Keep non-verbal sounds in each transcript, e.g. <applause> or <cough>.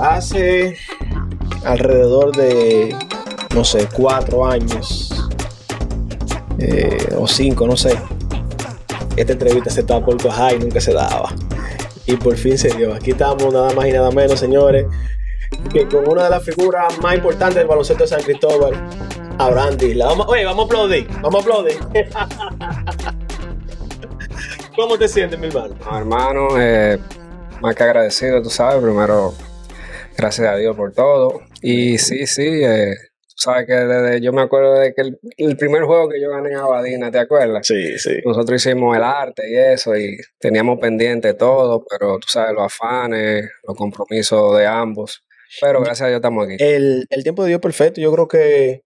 Hace alrededor de, no sé, cuatro años eh, o cinco, no sé. Esta entrevista se estaba por y nunca se daba. Y por fin se dio. Aquí estamos, nada más y nada menos, señores, que con una de las figuras más importantes del baloncesto de San Cristóbal, Abraham Disla. oye, vamos a aplaudir, vamos a aplaudir. <laughs> ¿Cómo te sientes, mi hermano? hermano, eh, más que agradecido, tú sabes, primero Gracias a Dios por todo. Y sí, sí, eh, sabes que desde, yo me acuerdo de que el, primer juego que yo gané en Abadina, ¿te acuerdas? Sí, sí. Nosotros hicimos el arte y eso, y teníamos pendiente todo, pero tú sabes, los afanes, los compromisos de ambos. Pero gracias a Dios estamos aquí. El, el tiempo de Dios perfecto, yo creo que,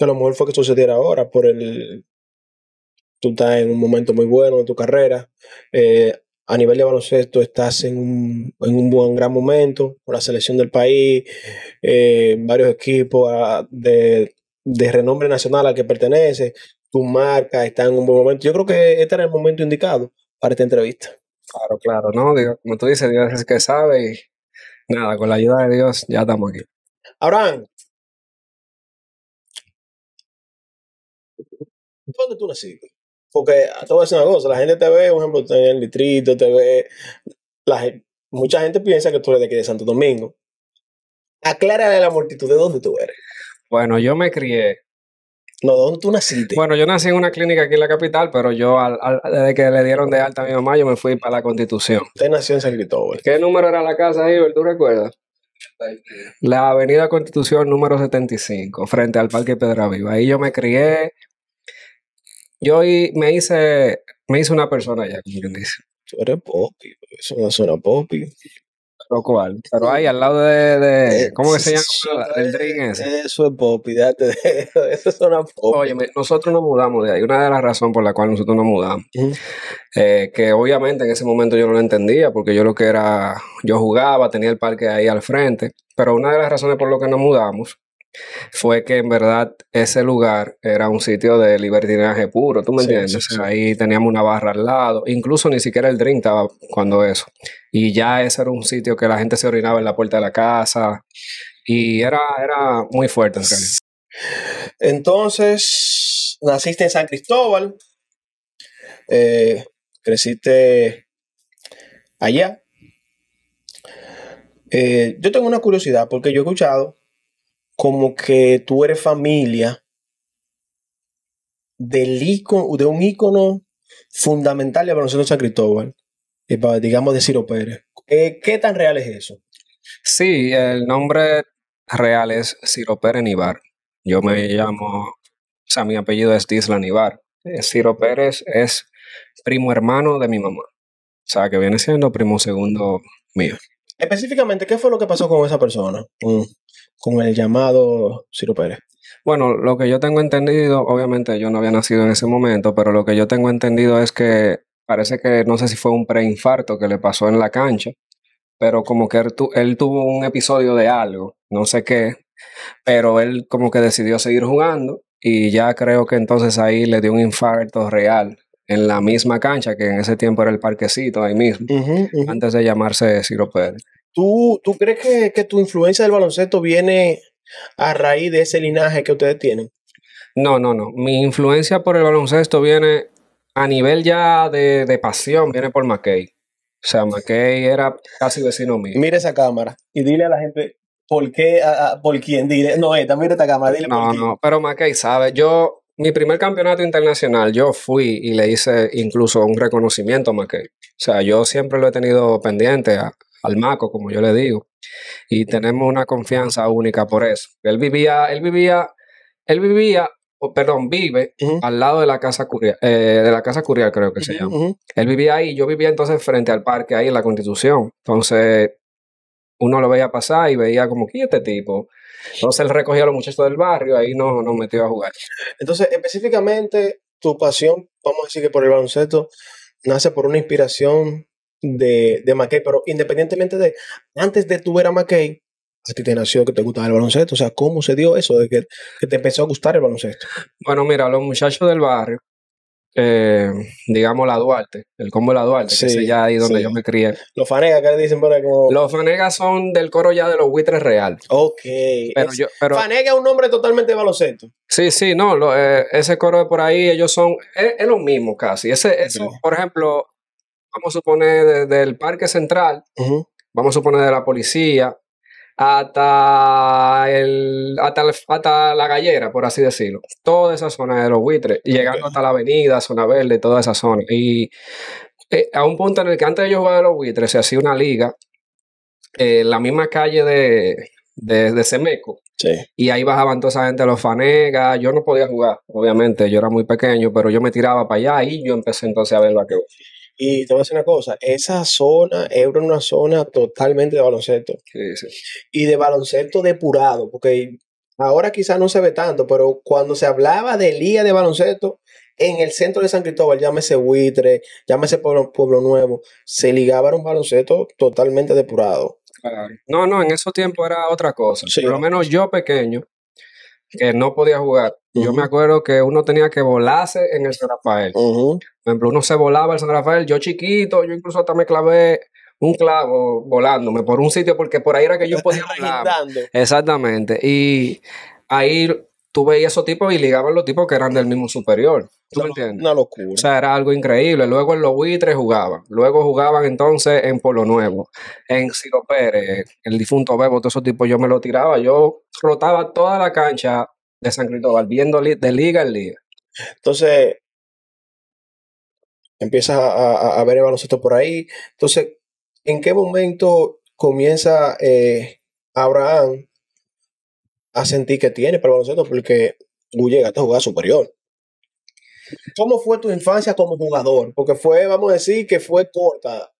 a lo mejor fue que sucediera ahora por el... Tú estás en un momento muy bueno en tu carrera. Eh, a nivel de baloncesto estás en un, en un buen, gran momento, con la selección del país, eh, varios equipos ah, de, renombre nacional al que pertenece, tu marca está en un buen momento. Yo creo que este era el momento indicado para esta entrevista. Claro, claro, ¿no? como tú dices, Dios es el que sabe y nada, con la ayuda de Dios ya estamos aquí. Abraham, ¿dónde tú naciste? Porque ah, te voy a decir una cosa, la gente te ve, por ejemplo, en el distrito, te ve, mucha gente piensa que tú eres de aquí de Santo Domingo. Aclárale a la multitud de dónde tú eres. Bueno, yo me crié. No, ¿dónde tú naciste? Bueno, yo nací en una clínica aquí en la capital, pero yo, al, desde que le dieron de alta a mi mamá, yo me fui para la Constitución. Usted nació en San Cristóbal. ¿Qué número era la casa, Iber? ¿Tú recuerdas? La Avenida Constitución número 75, frente al Parque Pedra Viva. Ahí yo me crié, yo me hice, me hice una persona ya, como quien dice. eres popi, eso no suena popi. Lo cual, pero ahí al lado de, de eh, ¿cómo que se llama el drink eh, ese? Eso es popi, date de eso, <laughs> Eso suena popi. Oye, nosotros nos mudamos de ahí, una de las razones por la cual nosotros nos mudamos, eh, que obviamente en ese momento yo no lo entendía, porque yo lo que era, yo jugaba, tenía el parque ahí al frente, pero una de las razones por lo que nos mudamos fue que en verdad ese lugar era un sitio de libertinaje puro, ¿tú me entiendes? Ahí teníamos una barra al lado, incluso ni siquiera el drink estaba cuando eso. Y ya ese era un sitio que la gente se orinaba en la puerta de la casa y era, era muy fuerte Entonces, naciste en San Cristóbal, eh, creciste allá. Eh, yo tengo una curiosidad porque yo he escuchado como que tú eres familia del ícono, de un ícono fundamental de nosotros San Cristóbal, y eh, para, digamos, de Ciro Pérez. Eh, ¿Qué tan real es eso? Sí, el nombre real es Ciro Pérez Nibar. Yo me llamo, o sea, mi apellido es Disla Nibar. Eh, Ciro Pérez es primo hermano de mi mamá. O sea, que viene siendo primo segundo mío. Específicamente, ¿qué fue lo que pasó con esa persona? Mm con el llamado Ciro Pérez? Bueno, lo que yo tengo entendido, obviamente yo no había nacido en ese momento, pero lo que yo tengo entendido es que parece que no sé si fue un preinfarto que le pasó en la cancha, pero como que él, tuvo un episodio de algo, no sé qué, pero él como que decidió seguir jugando y ya creo que entonces ahí le dio un infarto real en la misma cancha que en ese tiempo era el parquecito ahí mismo, antes de llamarse Ciro Pérez. ¿Tú, crees que, tu influencia del baloncesto viene a raíz de ese linaje que ustedes tienen? No, no, no. Mi influencia por el baloncesto viene a nivel ya de, pasión, viene por McKay. O sea, McKay era casi vecino mío. Mira esa cámara y dile a la gente por qué, por quién. Dile, no, esta, mira esta cámara, dile no, No, pero McKay sabe. Yo, mi primer campeonato internacional, yo fui y le hice incluso un reconocimiento a McKay. O sea, yo siempre lo he tenido pendiente a, al maco, como yo le digo. Y tenemos una confianza única por eso. Él vivía, él vivía, él vivía, perdón, vive al lado de la casa Curial, eh, de la casa Curial creo que se llama. Él vivía ahí, yo vivía entonces frente al parque ahí en la Constitución. Entonces, uno lo veía pasar y veía como, que este tipo? Entonces él recogía a los muchachos del barrio, ahí nos metió a jugar. Entonces, específicamente, tu pasión, vamos a decir que por el baloncesto, nace por una inspiración de, de McKay, pero independientemente de, antes de tu ver a McKay, a ti te nació que te gustaba el baloncesto, o sea, ¿cómo se dio eso de que, te empezó a gustar el baloncesto? Bueno, mira, los muchachos del barrio, eh, digamos la Duarte, el combo de la Duarte, que ya ahí donde yo me crié. Los fanegas que le dicen Los fanegas son del coro ya de los buitres real. Ok. Pero yo, Fanega es un nombre totalmente de baloncesto. Sí, sí, no, eh, ese coro de por ahí, ellos son, es, lo mismo casi. Ese, eso, por ejemplo, vamos a suponer, desde el Parque Central, vamos a suponer de la policía, hasta, el, hasta, la gallera, por así decirlo. Toda esa zona de los buitres, llegando hasta la avenida, zona verde, toda esa zona. Y eh, a un punto en el que antes de yo jugar a los buitres se hacía una liga, eh, en la misma calle de, de, Semeco. Y ahí bajaban toda esa gente, los fanegas. Yo no podía jugar, obviamente, yo era muy pequeño, pero yo me tiraba para allá y yo empecé entonces a ver que y te voy a decir una cosa, esa zona era una zona totalmente de baloncesto. Sí, sí. Y de baloncesto depurado, porque ahora quizás no se ve tanto, pero cuando se hablaba de liga de baloncesto, en el centro de San Cristóbal, llámese Buitre, llámese Pueblo, Pueblo Nuevo, se ligaba a un baloncesto totalmente depurado. Claro. No, no, en esos tiempos era otra cosa. Sí. Por lo menos yo pequeño, que no podía jugar. Yo me acuerdo que uno tenía que volarse en el San Rafael. Por ejemplo, uno se volaba el San Rafael, yo chiquito, yo incluso hasta me clavé un clavo volándome por un sitio porque por ahí era que yo podía volar. Exactamente. Y ahí tú veías esos tipos y ligaban los tipos que eran del mismo superior. ¿Tú me entiendes? Una locura. O sea, era algo increíble. Luego en los buitres jugaban. Luego jugaban entonces en Polo Nuevo, en Ciro Pérez, el difunto Bebo, todos esos tipos yo me lo tiraba. Yo rotaba toda la cancha de San Cristóbal, viendo de liga en liga. Entonces, empiezas a, ver el baloncesto por ahí. Entonces, ¿en qué momento comienza eh, Abraham a sentir que tiene pero nosotros porque tú llegaste a jugar superior. ¿Cómo fue tu infancia como jugador? Porque fue, vamos a decir, que fue corta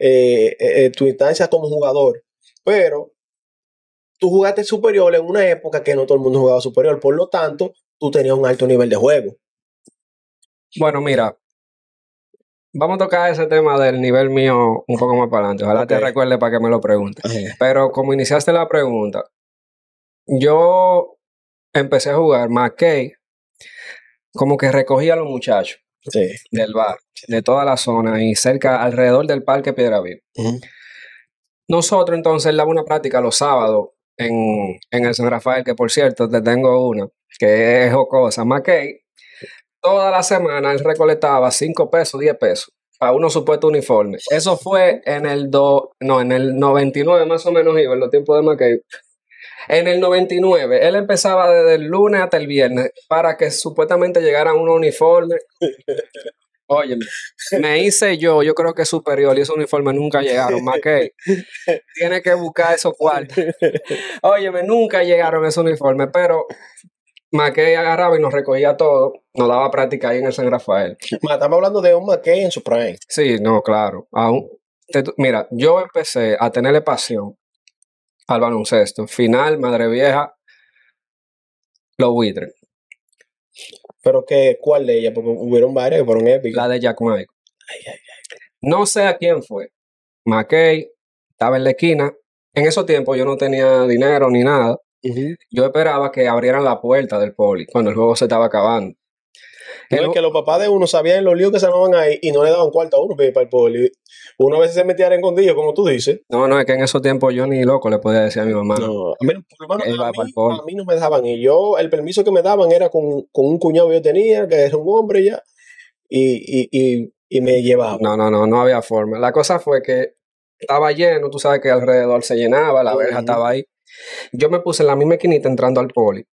eh, eh, eh, tu instancia como jugador, pero tú jugaste superior en una época que no todo el mundo jugaba superior, por lo tanto, tú tenías un alto nivel de juego. Bueno, mira, vamos a tocar ese tema del nivel mío un poco más para adelante. Ojalá te recuerde para que me lo preguntes. Pero como iniciaste la pregunta, yo empecé a jugar McKay, como que recogía a los muchachos del bar, de toda la zona y cerca, alrededor del parque Piedra Uh Nosotros entonces damos una práctica los sábados en, en, el San Rafael, que por cierto te tengo una, que es jocosa. McKay, toda la semana él recolectaba 5 pesos, 10 pesos para uno supuesto uniformes. Eso fue en el do, no, en el 99 más o menos, iba en los tiempos de McKay. En el 99, él empezaba desde el lunes hasta el viernes para que supuestamente llegara un uniforme. Oye, <laughs> me hice yo, yo creo que superior y esos uniformes nunca llegaron, McKay, <laughs> tiene que buscar esos cuartos. Óyeme, nunca llegaron esos uniformes, pero Mackey agarraba y nos recogía todo, nos daba práctica ahí en el San Rafael. estamos hablando de un Mackey en su prime. Sí, no, claro. mira, yo empecé a tenerle pasión al baloncesto. Final, Madre Vieja, los buitres. Pero que, ¿cuál de ellas? Porque hubieron varias que fueron épicas. La de Jack Mike. No sé a quién fue. McKay estaba en la esquina. En esos tiempos yo no tenía dinero ni nada. Yo esperaba que abrieran la puerta del poli cuando el juego se estaba acabando que los papás de uno sabían los líos que se armaban ahí y no le daban cuarto a uno para el poli. Uno a veces se metía en escondido, como tú dices. No, no, es que en esos tiempos yo ni loco le podía decir a mi mamá. No, a mí, a, mí, no me dejaban. Y yo, el permiso que me daban era con, con un cuñado que yo tenía, que era un hombre ya, y, y, y, me llevaba. No, no, no, no había forma. La cosa fue que estaba lleno, tú sabes que alrededor se llenaba, la verja estaba ahí. Yo me puse en la misma esquinita entrando al poli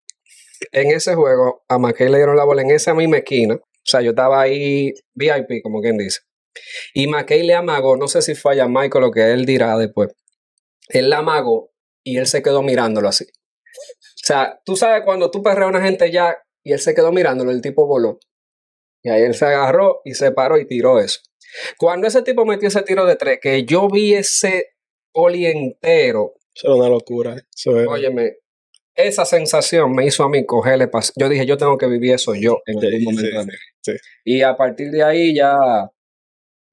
en ese juego, a McKay le dieron la bola en esa misma esquina. O sea, yo estaba ahí VIP, como quien dice. Y McKay le amagó, no sé si falla Michael lo que él dirá después. Él la amagó y él se quedó mirándolo así. O sea, tú sabes cuando tú perreas a una gente ya y él se quedó mirándolo, el tipo voló. Y ahí él se agarró y se paró y tiró eso. Cuando ese tipo metió ese tiro de tres, que yo vi ese poli entero. Eso es una locura. Óyeme, esa sensación me hizo a mí cogerle Yo dije, yo tengo que vivir eso yo en el momento. Sí, Y a partir de ahí ya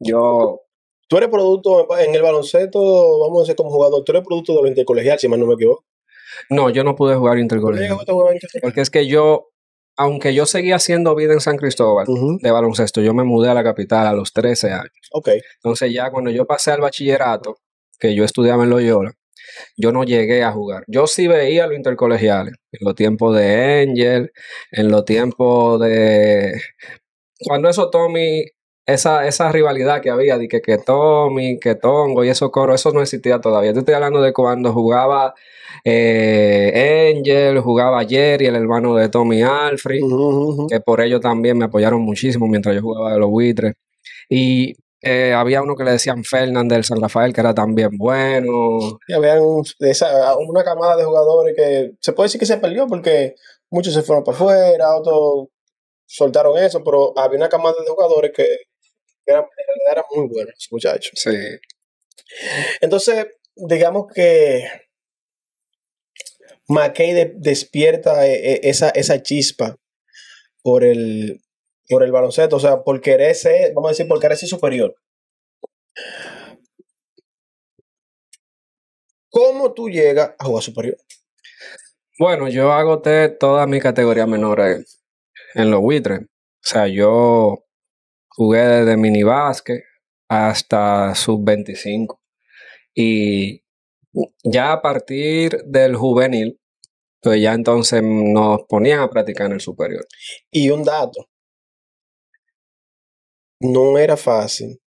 yo... Tú eres producto en el baloncesto, vamos a decir como jugador, tú eres producto de intercolegial, si mal no me equivoco. No, yo no pude jugar intercolegial. Porque es que yo, aunque yo seguía haciendo vida en San Cristóbal de baloncesto, yo me mudé a la capital a los 13 años. Entonces ya cuando yo pasé al bachillerato, que yo estudiaba en Loyola, yo no llegué a jugar. Yo sí veía los intercolegiales, en los tiempos de Angel, en los tiempos de... Cuando eso Tommy, esa, esa rivalidad que había de que, que Tommy, que Tongo y esos coros, eso no existía todavía. Yo estoy hablando de cuando jugaba eh, Angel, jugaba Jerry, el hermano de Tommy Alfred, que por ello también me apoyaron muchísimo mientras yo jugaba de los buitres. Y eh, había uno que le decían Fernández del San Rafael, que era también bueno. Había una camada de jugadores que se puede decir que se perdió porque muchos se fueron para afuera, otros soltaron eso, pero había una camada de jugadores que, eran, muy buenos, muchachos. Sí. Entonces, digamos que McKay despierta eh, eh, esa, esa chispa por el, por el baloncesto, o sea, por querer ser, vamos a decir, por querer ser superior. ¿Cómo tú llegas a jugar superior? Bueno, yo agoté toda mi categoría menor en los buitres. O sea, yo jugué desde mini hasta sub 25. Y ya a partir del juvenil, pues ya entonces nos ponían a practicar en el superior. Y un dato, no era fácil.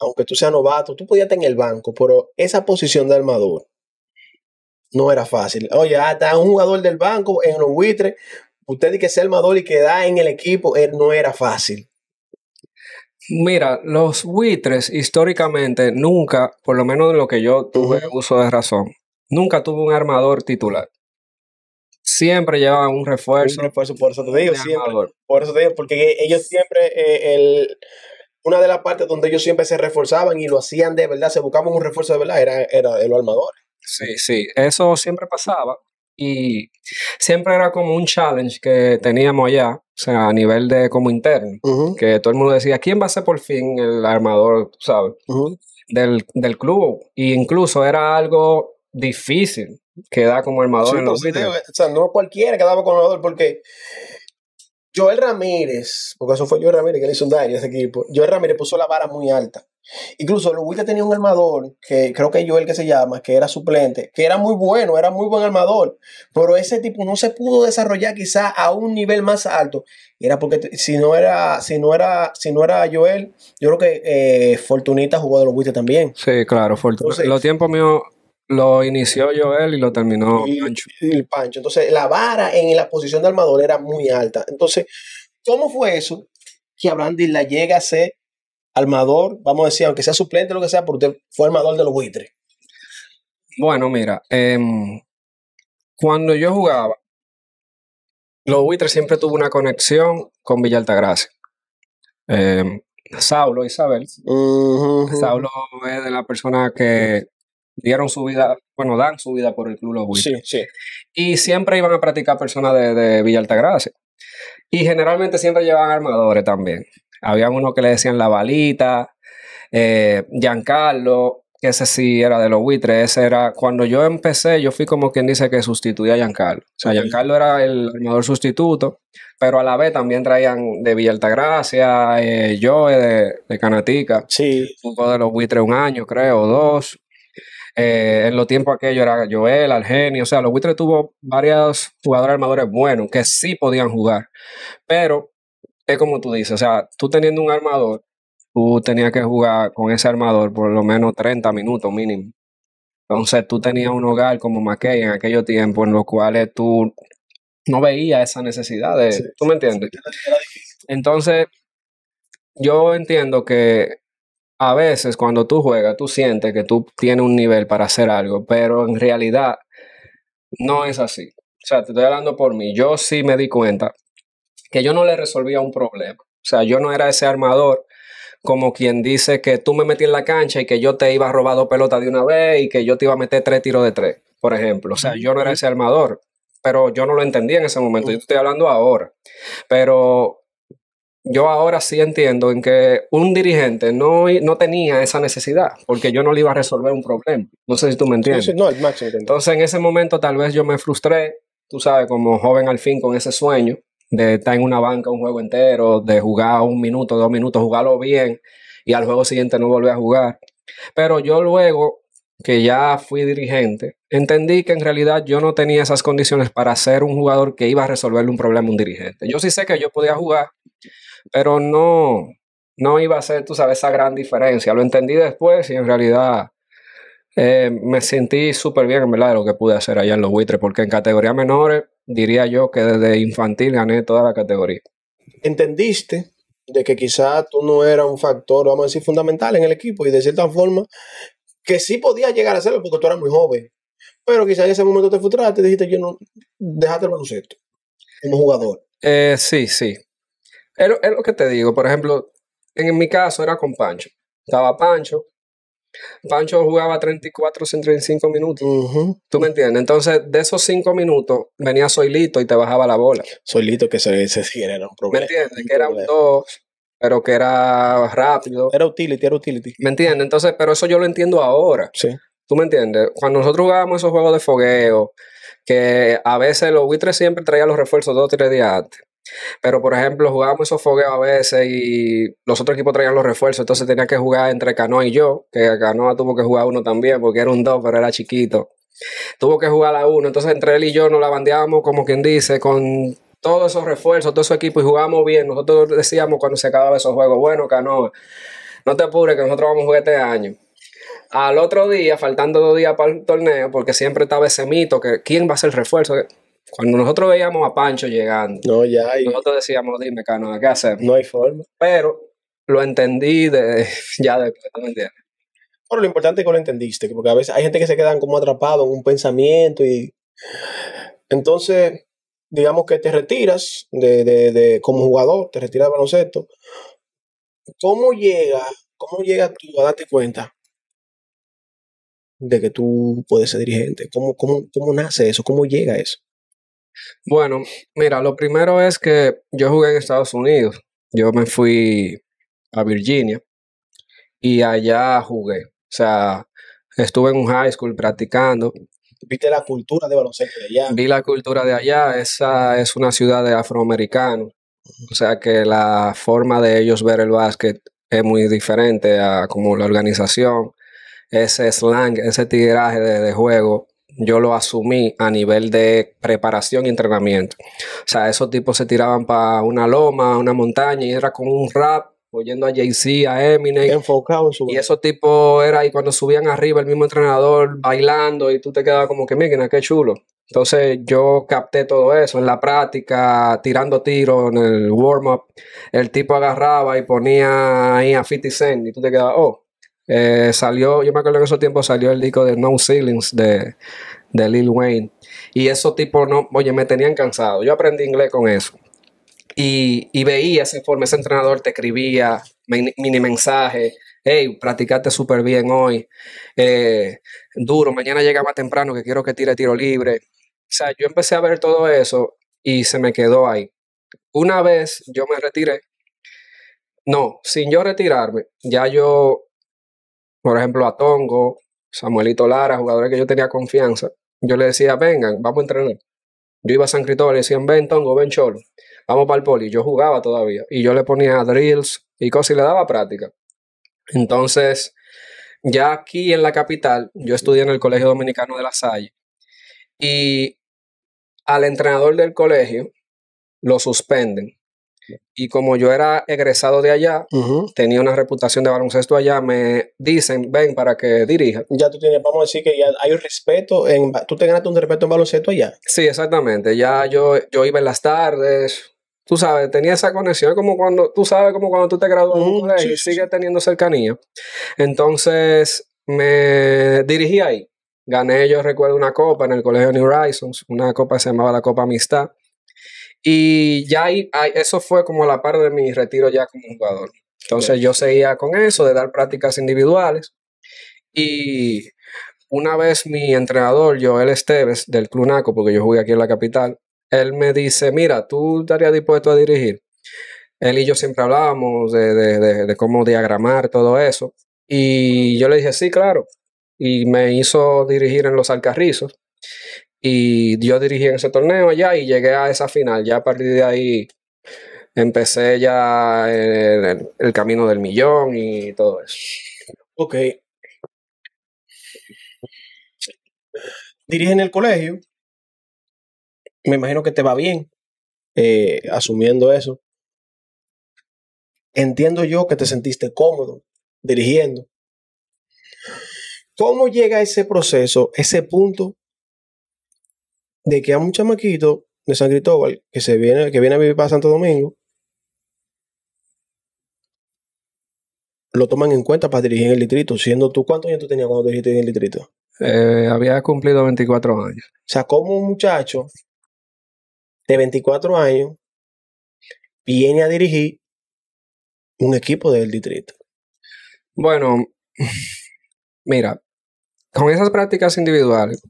Aunque tú seas novato, tú podías estar en el banco, pero esa posición de armador no era fácil. Oye, hasta un jugador del banco en los buitres, usted dice que sea armador y queda en el equipo, él eh, no era fácil. Mira, los buitres históricamente nunca, por lo menos de lo que yo tuve uso de razón, nunca tuvo un armador titular siempre llevaban un refuerzo. Un refuerzo, por eso te digo, siempre. Por eso te porque ellos siempre, eh, una de las partes donde ellos siempre se reforzaban y lo hacían de verdad, se buscaban un refuerzo de verdad, era, era el los Sí, sí, eso siempre pasaba y siempre era como un challenge que teníamos allá, o sea, a nivel de como interno, que todo el mundo decía, ¿quién va a ser por fin el armador, sabes? del, del club. Y incluso era algo difícil, queda como armador en los no cualquiera quedaba como armador porque Joel Ramírez, porque eso fue Joel Ramírez que le hizo un daño ese equipo, Joel Ramírez puso la vara muy alta. Incluso los Wiggins tenía un armador, que creo que Joel que se llama, que era suplente, que era muy bueno, era muy buen armador, pero ese tipo no se pudo desarrollar quizá a un nivel más alto. era porque si no era, si no era, si no era Joel, yo creo que eh, Fortunita jugó de los Wiggins también. Sí, claro, Fortunita. Los tiempos míos lo inició Joel y lo terminó Pancho. el Pancho. Entonces, la vara en la posición de armador era muy alta. Entonces, ¿cómo fue eso que Brandi la llega a ser armador? Vamos a decir, aunque sea suplente, o lo que sea, porque usted fue armador de los buitres. Bueno, mira, em, cuando yo jugaba, los buitres siempre tuvo una conexión con Villa Altagracia. Em, Saulo, Isabel. Saulo es de la persona que dieron su vida, bueno, dan su vida por el club Los Buitres. Sí, sí. Y siempre iban a practicar personas de, de Villa Altagracia. Y generalmente siempre llevaban armadores también. Había uno que le decían La Balita, eh, Giancarlo, que ese sí era de los buitres, ese era, cuando yo empecé, yo fui como quien dice que sustituía a Giancarlo. O sea, Giancarlo era el armador sustituto, pero a la vez también traían de Villa Altagracia, yo eh, de, Canatica. Sí. Jugó de los buitres un año, creo, dos. Eh, en los tiempos aquellos era Joel, Argenio, o sea, los Buitres tuvo varios jugadores armadores buenos que sí podían jugar, pero es como tú dices, o sea, tú teniendo un armador, tú tenías que jugar con ese armador por lo menos 30 minutos mínimo. Entonces tú tenías un hogar como McKay en aquellos tiempos en los cuales tú no veías esa necesidad de... ¿Tú me entiendes? Entonces, yo entiendo que a veces cuando tú juegas, tú sientes que tú tienes un nivel para hacer algo, pero en realidad no es así. O sea, te estoy hablando por mí. Yo sí me di cuenta que yo no le resolvía un problema. O sea, yo no era ese armador como quien dice que tú me metí en la cancha y que yo te iba a robar dos pelotas de una vez y que yo te iba a meter tres tiros de tres, por ejemplo. O sea, yo no era ese armador, pero yo no lo entendía en ese momento. Yo estoy hablando ahora. Pero yo ahora sí entiendo en que un dirigente no, no tenía esa necesidad, porque yo no le iba a resolver un problema. No sé si tú me entiendes. No, el Entonces, en ese momento, tal vez yo me frustré, tú sabes, como joven al fin con ese sueño de estar en una banca un juego entero, de jugar un minuto, dos minutos, jugarlo bien y al juego siguiente no volver a jugar. Pero yo luego que ya fui dirigente, entendí que en realidad yo no tenía esas condiciones para ser un jugador que iba a resolverle un problema a un dirigente. Yo sí sé que yo podía jugar, pero no, no iba a ser, tú sabes, esa gran diferencia. Lo entendí después y en realidad eh, me sentí súper bien, en verdad, de lo que pude hacer allá en los buitres, porque en categorías menores diría yo que desde infantil gané toda la categoría. Entendiste de que quizás tú no eras un factor, vamos a decir, fundamental en el equipo y de cierta forma que sí podías llegar a serlo porque tú eras muy joven, pero quizás en ese momento te frustraste y dijiste, yo no, dejaste el baloncesto como jugador. Eh, sí, sí, es lo, que te digo, por ejemplo, en mi caso era con Pancho. Estaba Pancho, Pancho jugaba 34, 35 minutos. ¿Tú me entiendes? Entonces, de esos 5 minutos, venía Soilito y te bajaba la bola. Soilito que se, se sí era un problema. ¿Me entiendes? que era un 2, pero que era rápido. Era utility, era utility. ¿Me entiendes? Entonces, pero eso yo lo entiendo ahora. Sí. ¿Tú me entiendes? Cuando nosotros jugábamos esos juegos de fogueo, que a veces los buitres siempre traían los refuerzos dos o tres días antes. Pero, por ejemplo, jugábamos esos fogueos a veces y los otros equipos traían los refuerzos, entonces tenía que jugar entre Canoa y yo, que Canoa tuvo que jugar uno también porque era un dos, pero era chiquito. Tuvo que jugar a uno, entonces entre él y yo nos la bandeábamos, como quien dice, con todos esos refuerzos, todo esos equipo y jugábamos bien. Nosotros decíamos cuando se acababa esos juegos, bueno, Canoa, no te apures que nosotros vamos a jugar este año. Al otro día, faltando dos días para el torneo, porque siempre estaba ese mito que quién va a ser el refuerzo, cuando nosotros veíamos a Pancho llegando, nosotros decíamos, dime, Cano, ¿qué hacemos? No hay forma. Pero lo entendí de, <laughs> ya después, tú entiendes? Bueno, lo importante es que lo entendiste, porque a veces hay gente que se quedan como atrapado en un pensamiento y... Entonces, digamos que te retiras de, como jugador, te retiras de baloncesto. ¿Cómo llega, cómo llega tú a darte cuenta de que tú puedes ser dirigente? ¿Cómo, cómo nace eso? ¿Cómo llega eso? Bueno, mira, lo primero es que yo jugué en Estados Unidos. Yo me fui a Virginia y allá jugué. O sea, estuve en un high school practicando. ¿Viste la cultura de baloncesto de allá? Vi la cultura de allá. Esa es una ciudad de afroamericanos. O sea que la forma de ellos ver el básquet es muy diferente a como la organización. Ese slang, ese tiraje de juego yo lo asumí a nivel de preparación y entrenamiento. O sea, esos tipos se tiraban para una loma, una montaña y era con un rap oyendo a Jay-Z, a Eminem. Enfocado en su. Y esos tipos era, ahí cuando subían arriba el mismo entrenador bailando, y tú te quedabas como que, miren, qué chulo. Entonces yo capté todo eso en la práctica, tirando tiros en el warm-up. El tipo agarraba y ponía ahí a 50 Cent, y tú te quedabas, oh, eh, salió, yo me acuerdo que en esos tiempos salió el disco de No Ceilings de, de Lil Wayne. Y esos tipos, no, oye, me tenían cansado. Yo aprendí inglés con eso. Y, y veía ese informe, ese entrenador te escribía mini, mensaje Hey, practicaste súper bien hoy. Eh, duro, mañana llega más temprano que quiero que tire tiro libre. O sea, yo empecé a ver todo eso y se me quedó ahí. Una vez yo me retiré, no, sin yo retirarme, ya yo por ejemplo, a Tongo, Samuelito Lara, jugadores que yo tenía confianza, yo le decía, vengan, vamos a entrenar. Yo iba a San Cristóbal y decían, ven Tongo, ven Cholo, vamos para el poli. Yo jugaba todavía y yo le ponía drills y cosas y le daba práctica. Entonces, ya aquí en la capital, yo estudié en el Colegio Dominicano de La Salle y al entrenador del colegio lo suspenden y como yo era egresado de allá, tenía una reputación de baloncesto allá, me dicen, ven para que dirija. Ya tú tienes, vamos a decir que hay un respeto, en, tú te ganaste un respeto en baloncesto allá. Sí, exactamente, ya yo, yo iba en las tardes, tú sabes, tenía esa conexión, como cuando, tú sabes, como cuando tú te gradúas en un colegio sí, teniendo cercanía. Entonces, me dirigí ahí. Gané, yo recuerdo, una copa en el colegio New Horizons, una copa que se llamaba la Copa Amistad. Y ya ahí, eso fue como la parte de mi retiro ya como jugador. Entonces yo seguía con eso de dar prácticas individuales. Y una vez mi entrenador, Joel Esteves, del Clunaco, porque yo jugué aquí en la capital, él me dice, mira, ¿tú estarías dispuesto a dirigir? Él y yo siempre hablábamos de, de, de, de cómo diagramar todo eso. Y yo le dije, sí, claro. Y me hizo dirigir en los Alcarrizos. Y yo dirigí en ese torneo allá y llegué a esa final. Ya a partir de ahí empecé ya eh, el, camino del millón y todo eso. Ok. Dirigen el colegio. Me imagino que te va bien eh, asumiendo eso. Entiendo yo que te sentiste cómodo dirigiendo. ¿Cómo llega ese proceso, ese punto de que a un chamaquito de San Cristóbal que se viene, que viene a vivir para Santo Domingo, lo toman en cuenta para dirigir el distrito, siendo tú, ¿cuántos años tú tenías cuando dirigiste en el distrito? Eh, había cumplido 24 años. O sea, como un muchacho de 24 años viene a dirigir un equipo del distrito. Bueno, <laughs> mira, con esas prácticas individuales,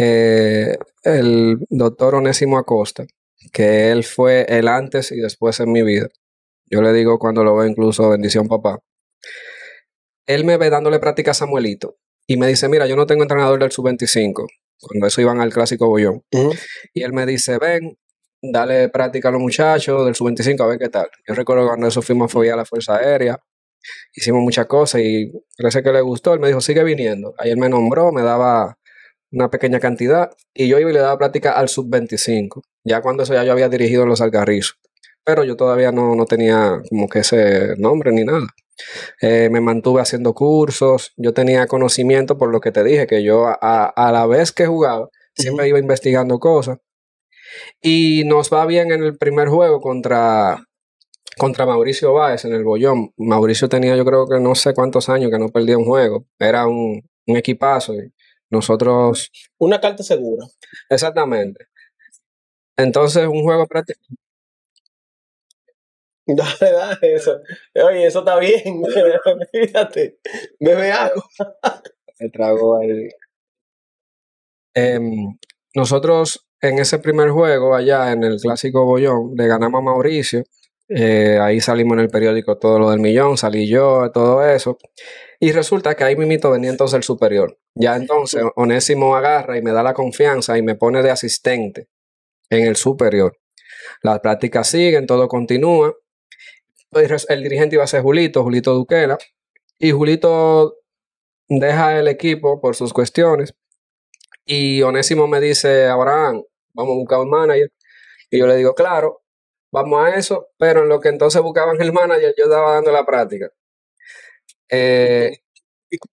eh, el doctor Onésimo Acosta, que él fue el antes y después en mi vida. Yo le digo cuando lo veo incluso, bendición papá. Él me ve dándole práctica a Samuelito y me dice, mira, yo no tengo entrenador del sub-25, cuando eso iban al clásico bollón. Y él me dice, ven, dale práctica a los muchachos del sub-25 a ver qué tal. Yo recuerdo cuando eso fuimos a la Fuerza Aérea, hicimos muchas cosas y parece que le gustó. Él me dijo, sigue viniendo. Ahí él me nombró, me daba una pequeña cantidad y yo iba y le daba práctica al sub-25. Ya cuando eso ya yo había dirigido los algarrizos. Pero yo todavía no, tenía como que ese nombre ni nada. Eh, me mantuve haciendo cursos, yo tenía conocimiento por lo que te dije, que yo a, la vez que jugaba, siempre iba investigando cosas. Y nos va bien en el primer juego contra, contra Mauricio Báez en el Bollón. Mauricio tenía yo creo que no sé cuántos años que no perdía un juego, era un, un equipazo. Nosotros... Una carta segura. Exactamente. Entonces, un juego práctico. Dale, dale, eso. Oye, eso está bien. <laughs> Fíjate. Bebe algo... me trago ahí. Em, nosotros en ese primer juego, allá en el clásico Bollón, le ganamos a Mauricio. Eh, ahí salimos en el periódico todo lo del millón, salí yo, todo eso. Y resulta que ahí mimito venía entonces el superior. Ya entonces Onésimo agarra y me da la confianza y me pone de asistente en el superior. Las prácticas siguen, todo continúa. El dirigente iba a ser Julito, Julito Duquela. Y Julito deja el equipo por sus cuestiones. Y Onésimo me dice, Abraham, vamos a buscar un manager. Y yo le digo, claro, vamos a eso. Pero en lo que entonces buscaban el manager, yo estaba dando la práctica. Eh, <laughs>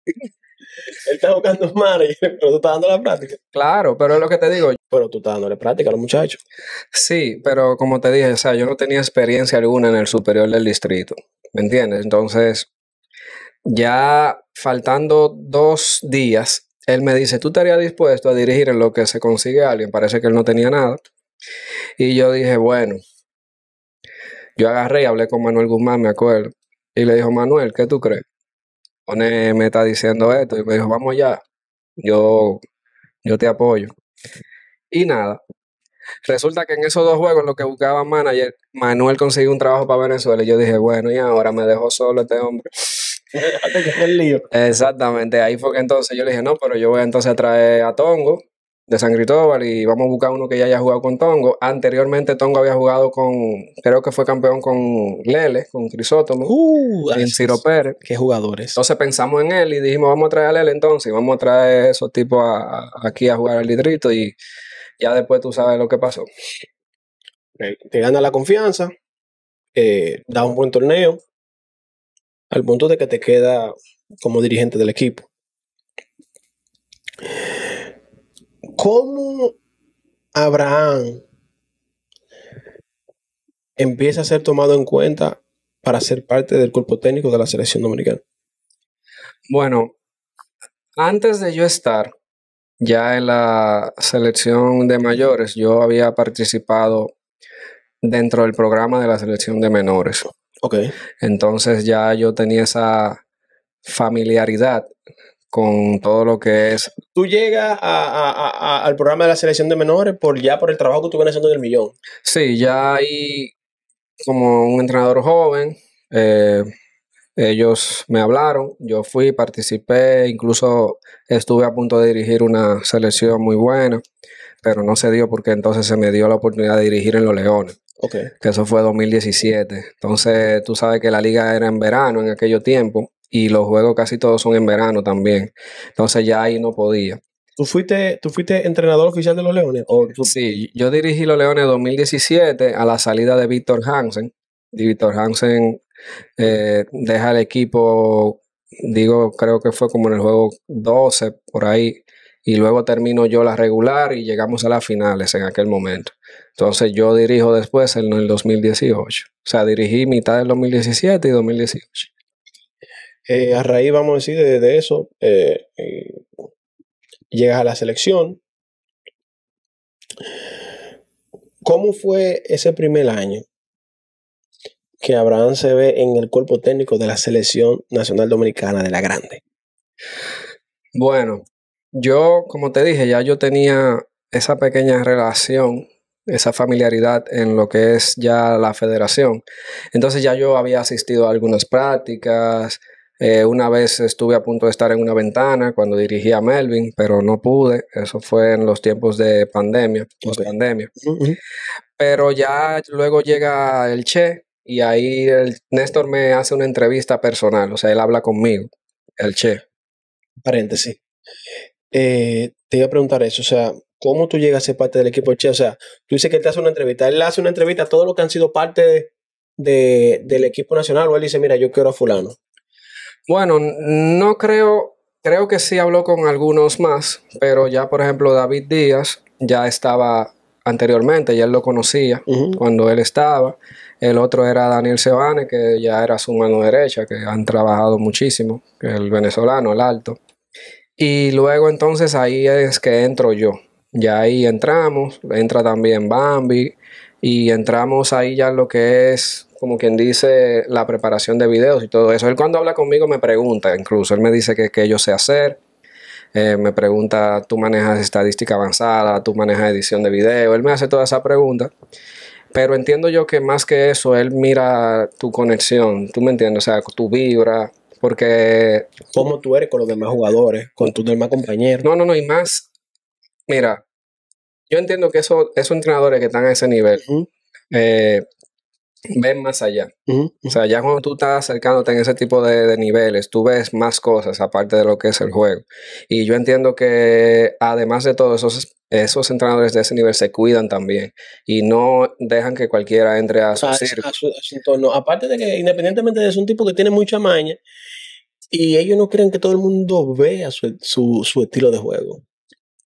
él está un mar, <laughs> pero tú estás dando la práctica. Claro, pero es lo que te digo. Pero tú estás dándole práctica a los muchachos. Sí, pero como te dije, o sea, yo no tenía experiencia alguna en el superior del distrito. ¿Me entiendes? Entonces, ya faltando dos días, él me dice, ¿tú estarías dispuesto a dirigir en lo que se consigue a alguien? Parece que él no tenía nada. Y yo dije, bueno, yo agarré y hablé con Manuel Guzmán, me acuerdo. Y le dijo, Manuel, ¿qué tú crees? me está diciendo esto y me dijo, vamos ya... yo, yo te apoyo. Y nada, resulta que en esos dos juegos, lo que buscaba manager, Manuel consiguió un trabajo para Venezuela y yo dije, bueno, y ahora me dejó solo este hombre. <laughs> Exactamente, ahí fue que entonces yo le dije, no, pero yo voy entonces a traer a Tongo, de San Cristóbal y vamos a buscar uno que ya haya jugado con Tongo. Anteriormente Tongo había jugado con, creo que fue campeón con Lele, con Crisótomo, uh, en ah, Ciro Pérez. jugadores. Entonces pensamos en él y dijimos, vamos a traer a Lele entonces, vamos a traer a esos tipos aquí a jugar al litrito y ya después tú sabes lo que pasó. Eh, te gana la confianza, eh, da un buen torneo, al punto de que te queda como dirigente del equipo. ¿Cómo Abraham empieza a ser tomado en cuenta para ser parte del cuerpo técnico de la selección dominicana? Bueno, antes de yo estar ya en la selección de mayores, yo había participado dentro del programa de la selección de menores. Ok. Entonces ya yo tenía esa familiaridad con todo lo que es. Tú llegas al programa de la selección de menores por ya por el trabajo que tú haciendo en el millón. Sí, ya ahí, como un entrenador joven. Eh, ellos me hablaron, yo fui, participé, incluso estuve a punto de dirigir una selección muy buena, pero no se dio porque entonces se me dio la oportunidad de dirigir en Los Leones. Que eso fue 2017. Entonces, tú sabes que la liga era en verano en aquello tiempo y los juegos casi todos son en verano también. Entonces ya ahí no podía. ¿Tú fuiste, ¿Tú fuiste entrenador oficial de los Leones? Sí, yo dirigí los Leones 2017 a la salida de Víctor Hansen. Y Víctor Hansen eh, deja el equipo, digo, creo que fue como en el juego 12, por ahí. Y luego termino yo la regular y llegamos a las finales en aquel momento. Entonces yo dirijo después en el 2018. O sea, dirigí mitad del 2017 y 2018. Eh, a raíz, vamos a decir, de, eso, eh, eh, llegas a la selección. ¿Cómo fue ese primer año que Abraham se ve en el cuerpo técnico de la selección nacional dominicana de la Grande? Bueno, yo, como te dije, ya yo tenía esa pequeña relación, esa familiaridad en lo que es ya la federación. Entonces ya yo había asistido a algunas prácticas, eh, una vez estuve a punto de estar en una ventana cuando dirigía a Melvin, pero no pude. Eso fue en los tiempos de pandemia, post pandemia. Pero ya luego llega el Che y ahí el Néstor me hace una entrevista personal, o sea, él habla conmigo, el Che. Paréntesis. Eh, te iba a preguntar eso, o sea, ¿cómo tú llegas a ser parte del equipo del Che? O sea, tú dices que él te hace una entrevista, él hace una entrevista a todos los que han sido parte de, del equipo nacional o él dice, mira, yo quiero a fulano. Bueno, no creo, creo que sí habló con algunos más, pero ya por ejemplo David Díaz ya estaba anteriormente, ya él lo conocía cuando él estaba. El otro era Daniel Cebane, que ya era su mano derecha, que han trabajado muchísimo, el venezolano, el alto. Y luego entonces ahí es que entro yo. Ya ahí entramos, entra también Bambi y entramos ahí ya lo que es como quien dice, la preparación de videos y todo eso. Él cuando habla conmigo me pregunta, incluso él me dice que, que yo sé hacer, eh, me pregunta, tú manejas estadística avanzada, tú manejas edición de video, él me hace toda esa pregunta, pero entiendo yo que más que eso, él mira tu conexión, tú me entiendes, o sea, tu vibra, porque... ¿Cómo tú eres con los demás jugadores, con tus demás compañeros? No, no, no, y más, mira, yo entiendo que eso, esos entrenadores que están a ese nivel, ven más allá. O sea, ya cuando tú estás acercándote en ese tipo de, niveles, tú ves más cosas aparte de lo que es el juego. Y yo entiendo que además de todo, esos, esos entrenadores de ese nivel se cuidan también y no dejan que cualquiera entre a su, a, Aparte de que independientemente de es un tipo que tiene mucha maña y ellos no creen que todo el mundo vea su estilo de juego.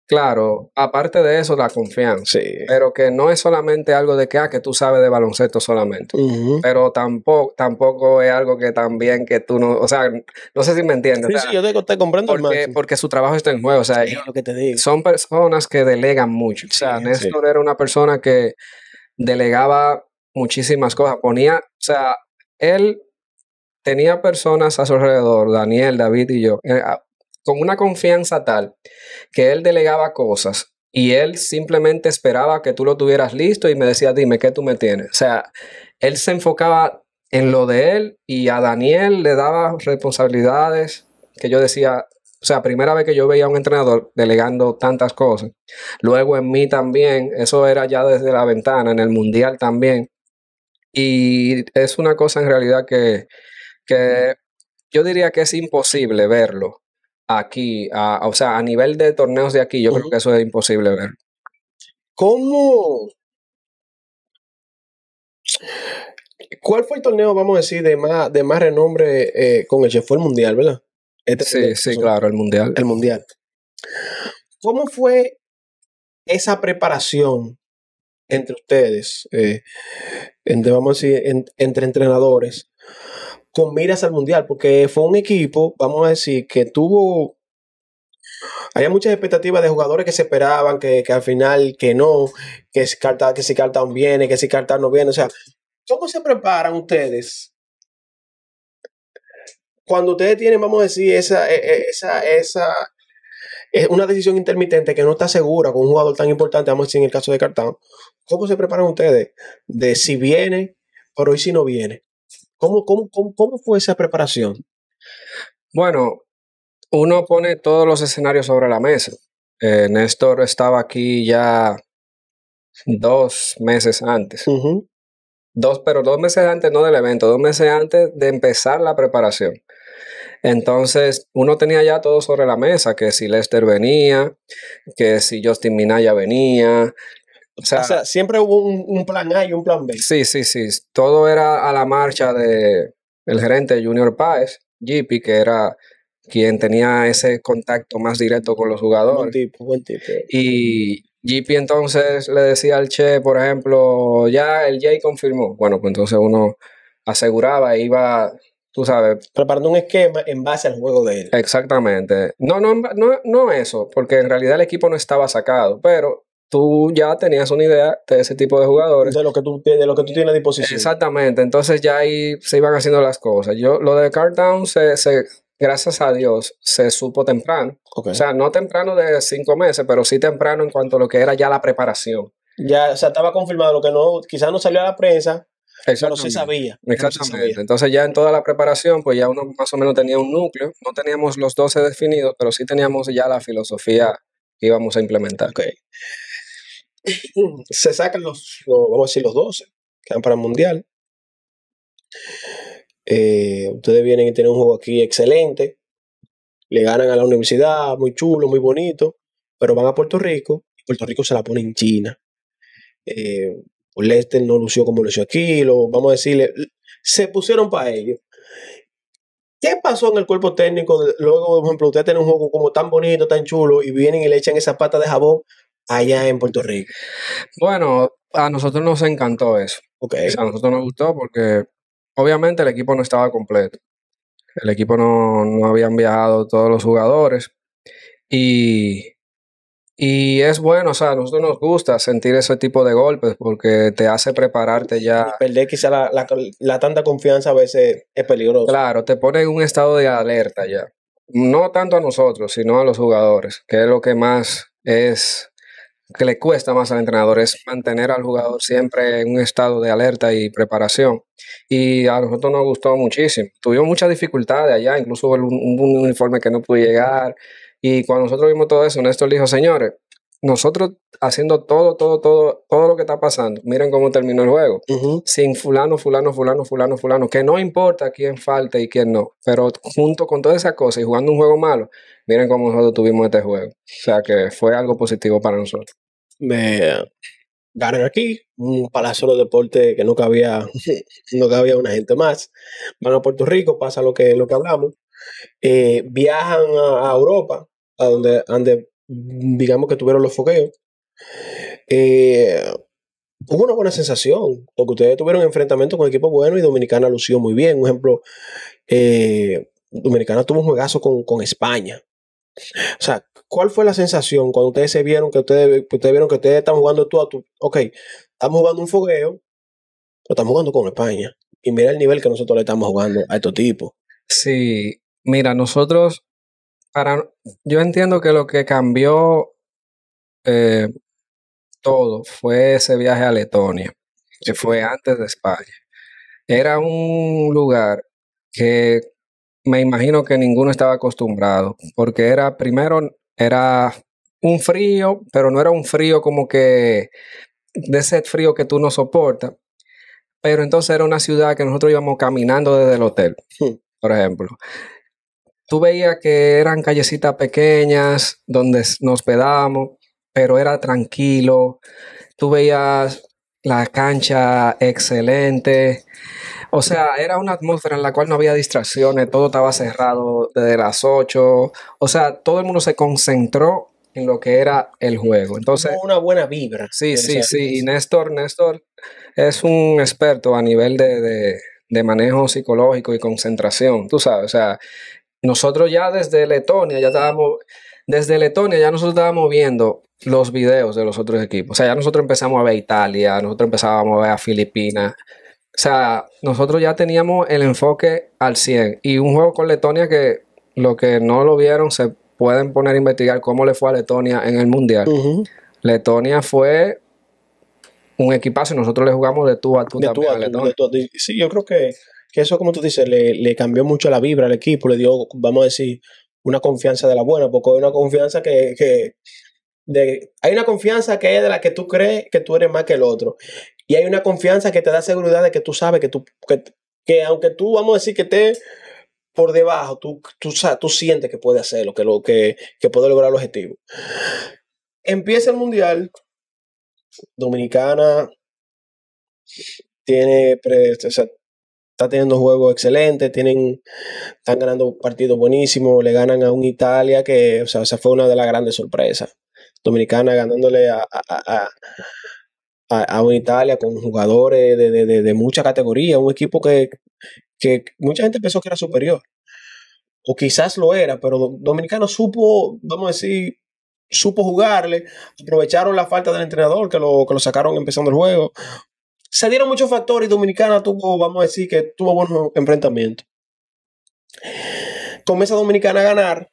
Claro, aparte de eso, la confianza. Pero que no es solamente algo de que, ah, que tú sabes de baloncesto solamente. Pero tampoco, tampoco es algo que también que tú no, o sea, no sé si me entiendes. Sí, sí, yo te, te comprendo. Porque, porque su trabajo está en juego. O sea, lo que te digo. son personas que delegan mucho. O sea, Néstor era una persona que delegaba muchísimas cosas. Ponía, o sea, él tenía personas a su alrededor, Daniel, David y yo, eh, con una confianza tal que él delegaba cosas y él simplemente esperaba que tú lo tuvieras listo y me decía, dime, ¿qué tú me tienes? O sea, él se enfocaba en lo de él y a Daniel le daba responsabilidades que yo decía, o sea, primera vez que yo veía a un entrenador delegando tantas cosas. Luego en mí también, eso era ya desde la ventana, en el mundial también. Y es una cosa en realidad que, que yo diría que es imposible verlo aquí, o sea, a nivel de torneos de aquí, yo creo que eso es imposible ver. ¿Cómo? ¿Cuál fue el torneo, vamos a decir, de más, de más renombre eh, con el Chef? Fue el Mundial, ¿verdad? Este sí, sí, claro, el Mundial. El Mundial. ¿Cómo fue esa preparación entre ustedes, eh, entre, vamos a decir, entre entrenadores? con miras al Mundial, porque fue un equipo, vamos a decir, que tuvo... Había muchas expectativas de jugadores que se esperaban, que, al final que no, que si Carta, que si viene, que si Carta no viene. O sea, ¿cómo se preparan ustedes cuando ustedes tienen, vamos a decir, esa, e, e, esa, esa, es una decisión intermitente que no está segura con un jugador tan importante, vamos a decir en el caso de Cartán, ¿cómo se preparan ustedes de si viene, pero hoy si no viene? ¿Cómo, cómo, cómo, fue esa preparación? Bueno, uno pone todos los escenarios sobre la mesa. Eh, Néstor estaba aquí ya dos meses antes. Dos, pero dos meses antes no del evento, dos meses antes de empezar la preparación. Entonces, uno tenía ya todo sobre la mesa, que si Lester venía, que si Justin Minaya venía, o sea, siempre hubo un, plan A y un plan B. Sí, sí, sí. Todo era a la marcha de el gerente Junior Páez, JP, que era quien tenía ese contacto más directo con los jugadores. Buen tipo, buen tipo. Y JP entonces le decía al Che, por ejemplo, ya el Jay confirmó. Bueno, pues entonces uno aseguraba, iba, tú sabes. Preparando un esquema en base al juego de él. Exactamente. No, no, no, no eso, porque en realidad el equipo no estaba sacado, pero tú ya tenías una idea de ese tipo de jugadores. De lo que tú, de lo que tú tienes a disposición. Exactamente, entonces ya ahí se iban haciendo las cosas. Yo, lo de Cartown, se, se, gracias a Dios, se supo temprano. O sea, no temprano de cinco meses, pero sí temprano en cuanto a lo que era ya la preparación. Ya, o sea, estaba confirmado lo que no, quizás no salió a la prensa, pero sí sabía. Exactamente. Entonces ya en toda la preparación, pues ya uno más o menos tenía un núcleo. No teníamos los 12 definidos, pero sí teníamos ya la filosofía que íbamos a implementar. Okay se sacan los, vamos a decir, los 12 que para el Mundial. Eh, ustedes vienen y tienen un juego aquí excelente. Le ganan a la universidad, muy chulo, muy bonito. Pero van a Puerto Rico y Puerto Rico se la pone en China. Eh, Lester no lució como lució aquí. Lo, vamos a decirle, se pusieron para ellos. ¿Qué pasó en el cuerpo técnico? Luego, por ejemplo, usted tiene un juego como tan bonito, tan chulo, y vienen y le echan esa pata de jabón allá en Puerto Rico? Bueno, a nosotros nos encantó eso. a nosotros nos gustó porque obviamente el equipo no estaba completo. El equipo no, no habían viajado todos los jugadores. Y, y es bueno, o sea, a nosotros nos gusta sentir ese tipo de golpes porque te hace prepararte ya. perder quizá la, la, tanta confianza a veces es peligroso. Claro, te pone en un estado de alerta ya. No tanto a nosotros, sino a los jugadores, que es lo que más es que le cuesta más al entrenador es mantener al jugador siempre en un estado de alerta y preparación. Y a nosotros nos gustó muchísimo. Tuvimos muchas dificultades allá, incluso un, un uniforme que no pudo llegar. Y cuando nosotros vimos todo eso, Néstor dijo, señores, nosotros haciendo todo, todo, todo, todo lo que está pasando, miren cómo terminó el juego. Sin fulano, fulano, fulano, fulano, fulano, que no importa quién falta y quién no, pero junto con todas esas cosas y jugando un juego malo, miren cómo nosotros tuvimos este juego. O sea que fue algo positivo para nosotros. Me ganan aquí, un palacio de deporte que nunca había, <laughs> nunca había una gente más. Van a Puerto Rico, pasa lo que, lo que hablamos. Eh, viajan a, Europa, a donde, donde digamos que tuvieron los fogueos eh, hubo una buena sensación, porque ustedes tuvieron enfrentamiento con equipos buenos y Dominicana lució muy bien. Un ejemplo, eh, Dominicana tuvo un juegazo con, con, España. O sea, ¿cuál fue la sensación cuando ustedes se vieron que ustedes, ustedes vieron que ustedes están jugando tú a tú? Ok, estamos jugando un fogueo, pero estamos jugando con España. Y mira el nivel que nosotros le estamos jugando a estos tipos. Sí, mira, nosotros yo entiendo que lo que cambió eh, todo fue ese viaje a Letonia, que fue antes de España. Era un lugar que me imagino que ninguno estaba acostumbrado, porque era primero, era un frío, pero no era un frío como que de ese frío que tú no soportas. Pero entonces era una ciudad que nosotros íbamos caminando desde el hotel, hmm. por ejemplo tú veías que eran callecitas pequeñas donde nos hospedábamos, pero era tranquilo. Tú veías la cancha excelente. O sea, era una atmósfera en la cual no había distracciones, todo estaba cerrado desde las 8. O sea, todo el mundo se concentró en lo que era el juego. Entonces, una buena vibra. Sí, sí, sí. Y Néstor, Néstor es un experto a nivel de, de manejo psicológico y concentración, tú sabes. O sea, nosotros ya desde Letonia, ya estábamos, desde Letonia ya nosotros estábamos viendo los videos de los otros equipos. O sea, ya nosotros empezamos a ver Italia, nosotros empezábamos a ver a Filipinas. O sea, nosotros ya teníamos el enfoque al 100. Y un juego con Letonia que los que no lo vieron se pueden poner a investigar cómo le fue a Letonia en el Mundial. Letonia fue un equipazo y nosotros le jugamos de tú a tú de también a, sí, yo creo que que eso, como tú dices, le, cambió mucho la vibra al equipo, le dio, vamos a decir, una confianza de la buena, porque hay una confianza que, hay una confianza que es de la que tú crees que tú eres más que el otro. Y hay una confianza que te da seguridad de que tú sabes que tú, que, aunque tú vamos a decir que estés por debajo, tú, tú, tú sientes que puedes hacerlo, que, lo, que, que puedes lograr el objetivo. Empieza el Mundial. Dominicana tiene, pre, o sea, está teniendo juegos excelentes, tienen, están ganando partidos buenísimos, le ganan a un Italia que, o sea, esa fue una de las grandes sorpresas. Dominicana ganándole a, a, un Italia con jugadores de, mucha categoría, un equipo que, que mucha gente pensó que era superior. O quizás lo era, pero Dominicano supo, vamos a decir, supo jugarle, aprovecharon la falta del entrenador que lo, que lo sacaron empezando el juego, se dieron muchos factores y Dominicana tuvo, vamos a decir, que tuvo buenos enfrentamientos. Comienza Dominicana a ganar.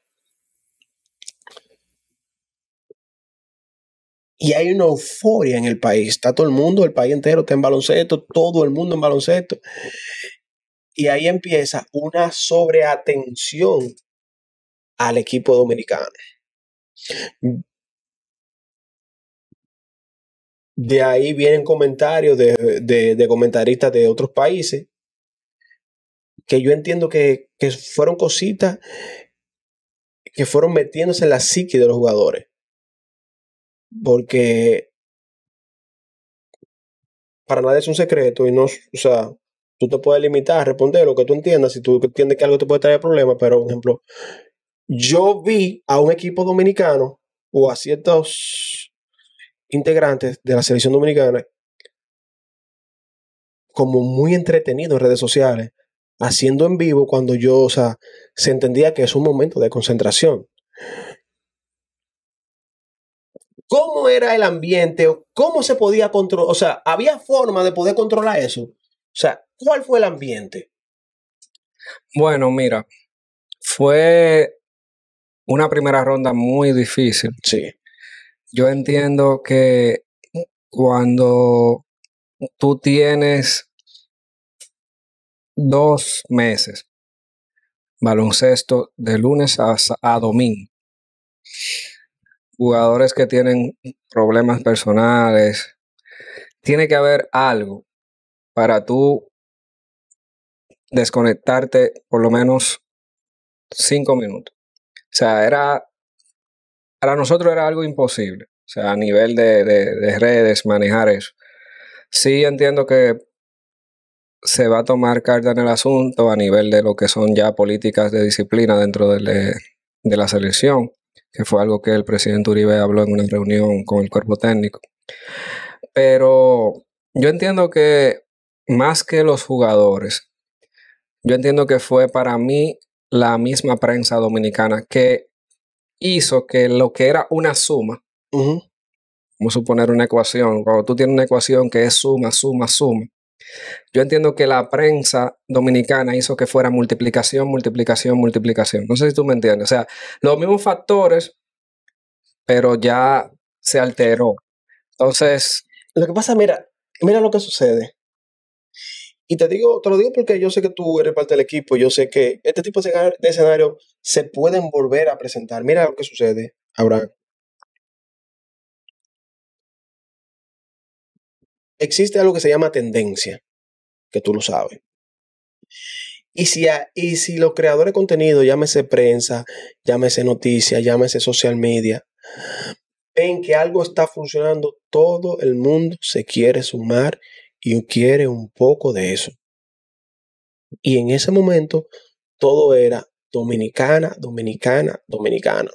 Y hay una euforia en el país. Está todo el mundo, el país entero está en baloncesto, todo el mundo en baloncesto. Y ahí empieza una sobreatención al equipo dominicano. De ahí vienen comentarios de, de, comentaristas de otros países que yo entiendo que, que, fueron cositas que fueron metiéndose en la psique de los jugadores. Porque para nadie es un secreto y no, o sea, tú te puedes limitar a responder lo que tú entiendas, si tú entiendes que algo te puede traer problemas, pero por ejemplo, yo vi a un equipo dominicano o a ciertos integrantes de la selección dominicana como muy entretenido en redes sociales, haciendo en vivo cuando yo, o sea, se entendía que es un momento de concentración. ¿Cómo era el ambiente? ¿Cómo se podía controlar? O sea, ¿había forma de poder controlar eso? O sea, ¿cuál fue el ambiente? Bueno, mira, fue una primera ronda muy difícil. Sí yo entiendo que cuando tú tienes dos meses baloncesto de lunes a, a domingo, jugadores que tienen problemas personales, tiene que haber algo para tú desconectarte por lo menos cinco minutos. O sea, era para nosotros era algo imposible, o sea, a nivel de, redes, manejar eso. Sí entiendo que se va a tomar carta en el asunto a nivel de lo que son ya políticas de disciplina dentro de, de, la selección, que fue algo que el presidente Uribe habló en una reunión con el cuerpo técnico. Pero yo entiendo que más que los jugadores, yo entiendo que fue para mí la misma prensa dominicana que hizo que lo que era una suma, vamos a suponer una ecuación, cuando tú tienes una ecuación que es suma, suma, suma, yo entiendo que la prensa dominicana hizo que fuera multiplicación, multiplicación, multiplicación. No sé si tú me entiendes. O sea, los mismos factores, pero ya se alteró. Entonces... Lo que pasa, mira, mira lo que sucede. Y te digo, te lo digo porque yo sé que tú eres parte del equipo, yo sé que este tipo de escenarios se pueden volver a presentar. Mira lo que sucede, Abraham. Existe algo que se llama tendencia, que tú lo sabes. Y si, y si los creadores de contenido, llámese prensa, llámese noticias, llámese social media, ven que algo está funcionando, todo el mundo se quiere sumar y quiere un poco de eso. Y en ese momento todo era dominicana, dominicana, dominicana.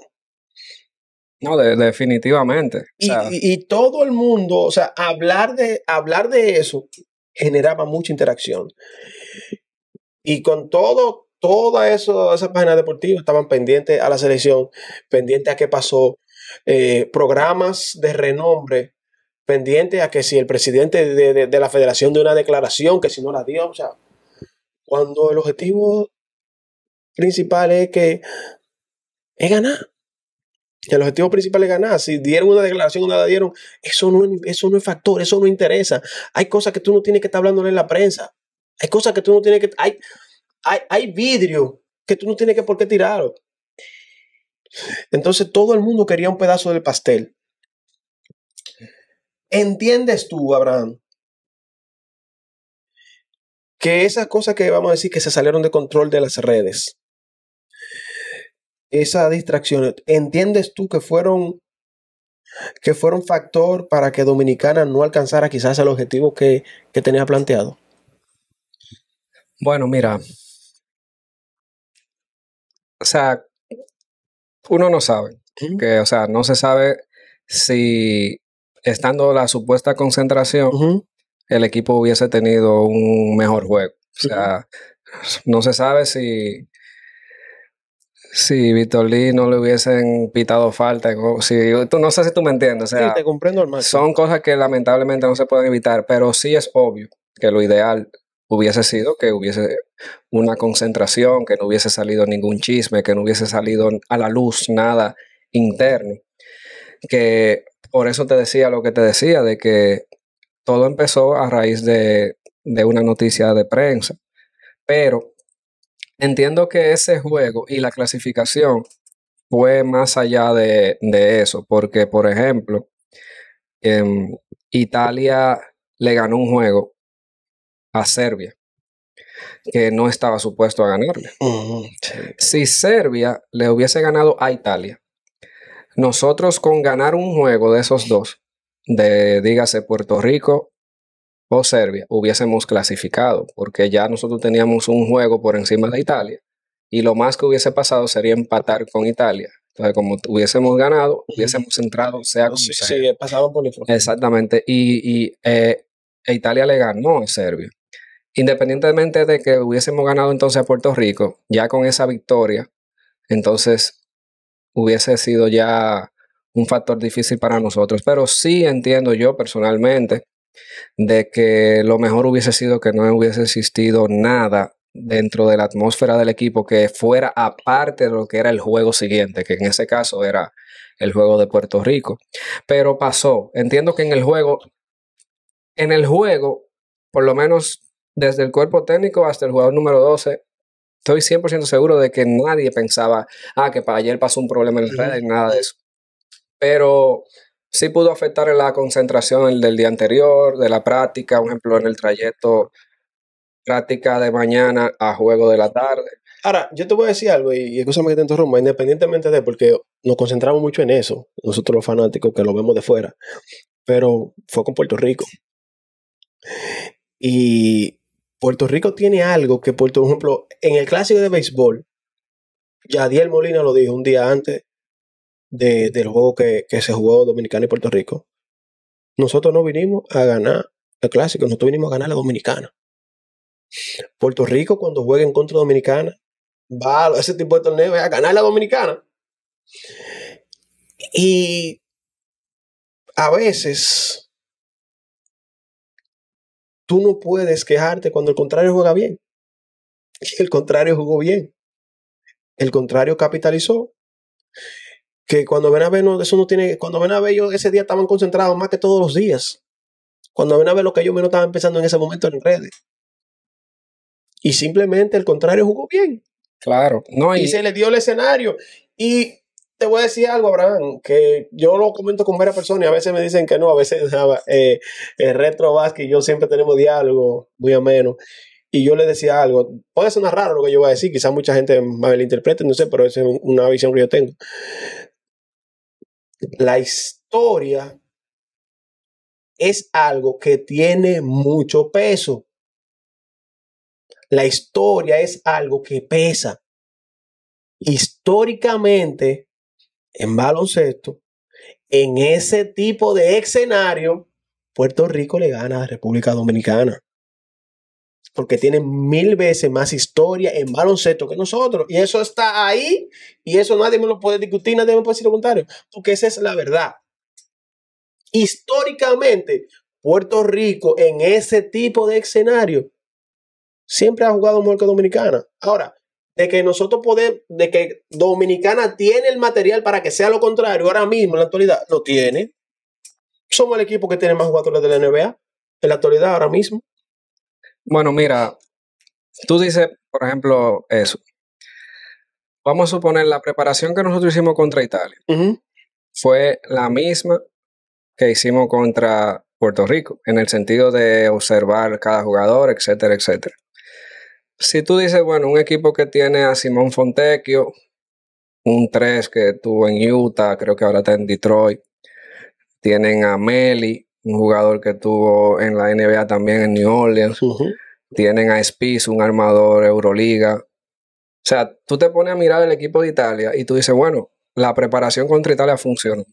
No, definitivamente. Y, todo el mundo, o sea, hablar de, hablar de eso generaba mucha interacción. Y con todo, toda eso, esa página deportiva estaban pendientes a la selección, pendientes a qué pasó. Eh, programas de renombre pendiente a que si el presidente de, la federación dio una declaración, que si no la dio, o sea, cuando el objetivo principal es que es ganar. El objetivo principal es ganar. Si dieron una declaración o no dieron, eso no, eso no es factor, eso no interesa. Hay cosas que tú no tienes que estar hablando en la prensa. Hay cosas que tú no tienes que. Hay, hay, vidrio que tú no tienes que por qué tirarlo. Entonces todo el mundo quería un pedazo del pastel. ¿Entiendes tú, Abraham, que esas cosas que vamos a decir que se salieron de control de las redes, esas distracciones, ¿entiendes tú que fueron que fueron factor para que Dominicana no alcanzara quizás el objetivo que, que tenía planteado? Bueno, mira, o sea, uno no sabe, que, o sea, no se sabe si estando la supuesta concentración, el equipo hubiese tenido un mejor juego. O sea, no se sabe si, si Víctor Lee no le hubiesen pitado falta. Si, tú, no sé si tú me entiendes. sí, te comprendo al Son cosas que lamentablemente no se pueden evitar, pero sí es obvio que lo ideal hubiese sido que hubiese una concentración, que no hubiese salido ningún chisme, que no hubiese salido a la luz nada interno. Que por eso te decía lo que te decía, de que todo empezó a raíz de, una noticia de prensa. Pero entiendo que ese juego y la clasificación fue más allá de, eso, porque, por ejemplo, em, Italia le ganó un juego a Serbia que no estaba supuesto a ganarle. Si Serbia le hubiese ganado a Italia, nosotros con ganar un juego de esos dos, de dígase Puerto Rico o Serbia, hubiésemos clasificado, porque ya nosotros teníamos un juego por encima de Italia y lo más que hubiese pasado sería empatar con Italia. Entonces, como hubiésemos ganado, hubiésemos entrado, sea sí, por el Exactamente. Y, eh, e Italia le ganó a Serbia. Independientemente de que hubiésemos ganado entonces a Puerto Rico, ya con esa victoria, entonces hubiese sido ya un factor difícil para nosotros. Pero sí entiendo yo personalmente de que lo mejor hubiese sido que no hubiese existido nada dentro de la atmósfera del equipo que fuera aparte de lo que era el juego siguiente, que en ese caso era el juego de Puerto Rico. Pero pasó, entiendo que en el juego, en el juego, por lo menos desde el cuerpo técnico hasta el jugador número 12, estoy 100% seguro de que nadie pensaba, ah, que para ayer pasó un problema en el red. nada de eso. Pero sí pudo afectar la concentración del día anterior, de la práctica, un ejemplo, en el trayecto práctica de mañana a juego de la tarde. Ahora, yo te voy a decir algo, y, y escúchame que te interrumpa, independientemente de, porque nos concentramos mucho en eso, nosotros los fanáticos que lo vemos de fuera, pero fue con Puerto Rico. Y Puerto Rico tiene algo que, por ejemplo, en el clásico de béisbol, Yadiel Molina lo dijo un día antes de, del juego que, que, se jugó Dominicana y Puerto Rico. Nosotros no vinimos a ganar el clásico, nosotros vinimos a ganar la Dominicana. Puerto Rico, cuando juega en contra Dominicana, va a ese tipo de torneo a ganar la Dominicana. Y a veces Tú no puedes quejarte cuando el contrario juega bien. el contrario jugó bien. El contrario capitalizó. Que cuando ven a eso no tiene. Cuando ven a ver, ellos ese día estaban concentrados más que todos los días. Cuando ven a ver lo que ellos menos estaban pensando en ese momento en redes. Y simplemente el contrario jugó bien. Claro. No, y, se le dio el escenario. Y te voy a decir algo, Abraham, que yo lo comento con varias personas y a veces me dicen que no, a veces <laughs> eh, Retro y yo siempre tenemos diálogo muy ameno. Y yo le decía algo, puede sonar raro lo que yo voy a decir, quizás mucha gente me lo interprete, no sé, pero es una visión que yo tengo. La historia es algo que tiene mucho peso. La historia es algo que pesa. Históricamente, en baloncesto, en ese tipo de escenario, Puerto Rico le gana a la República Dominicana. Porque tiene mil veces más historia en baloncesto que nosotros. Y eso está ahí. Y eso nadie me lo puede discutir, nadie me puede decir lo contrario. Porque esa es la verdad. Históricamente, Puerto Rico en ese tipo de escenario siempre ha jugado mejor que Dominicana. Ahora, de que nosotros podemos, de que Dominicana tiene el material para que sea lo contrario, ahora mismo en la actualidad lo tiene. Somos el equipo que tiene más jugadores de la NBA en la actualidad, ahora mismo. Bueno, mira, tú dices, por ejemplo, eso. Vamos a suponer la preparación que nosotros hicimos contra Italia fue la misma que hicimos contra Puerto Rico, en el sentido de observar cada jugador, etcétera, etcétera si tú dices, bueno, un equipo que tiene a Simón Fontecchio, un 3 que tuvo en Utah, creo que ahora está en Detroit, tienen a Meli, un jugador que tuvo en la NBA también en New Orleans, tienen a Spice, un armador Euroliga. O sea, tú te pones a mirar el equipo de Italia y tú dices, bueno, la preparación contra Italia funciona.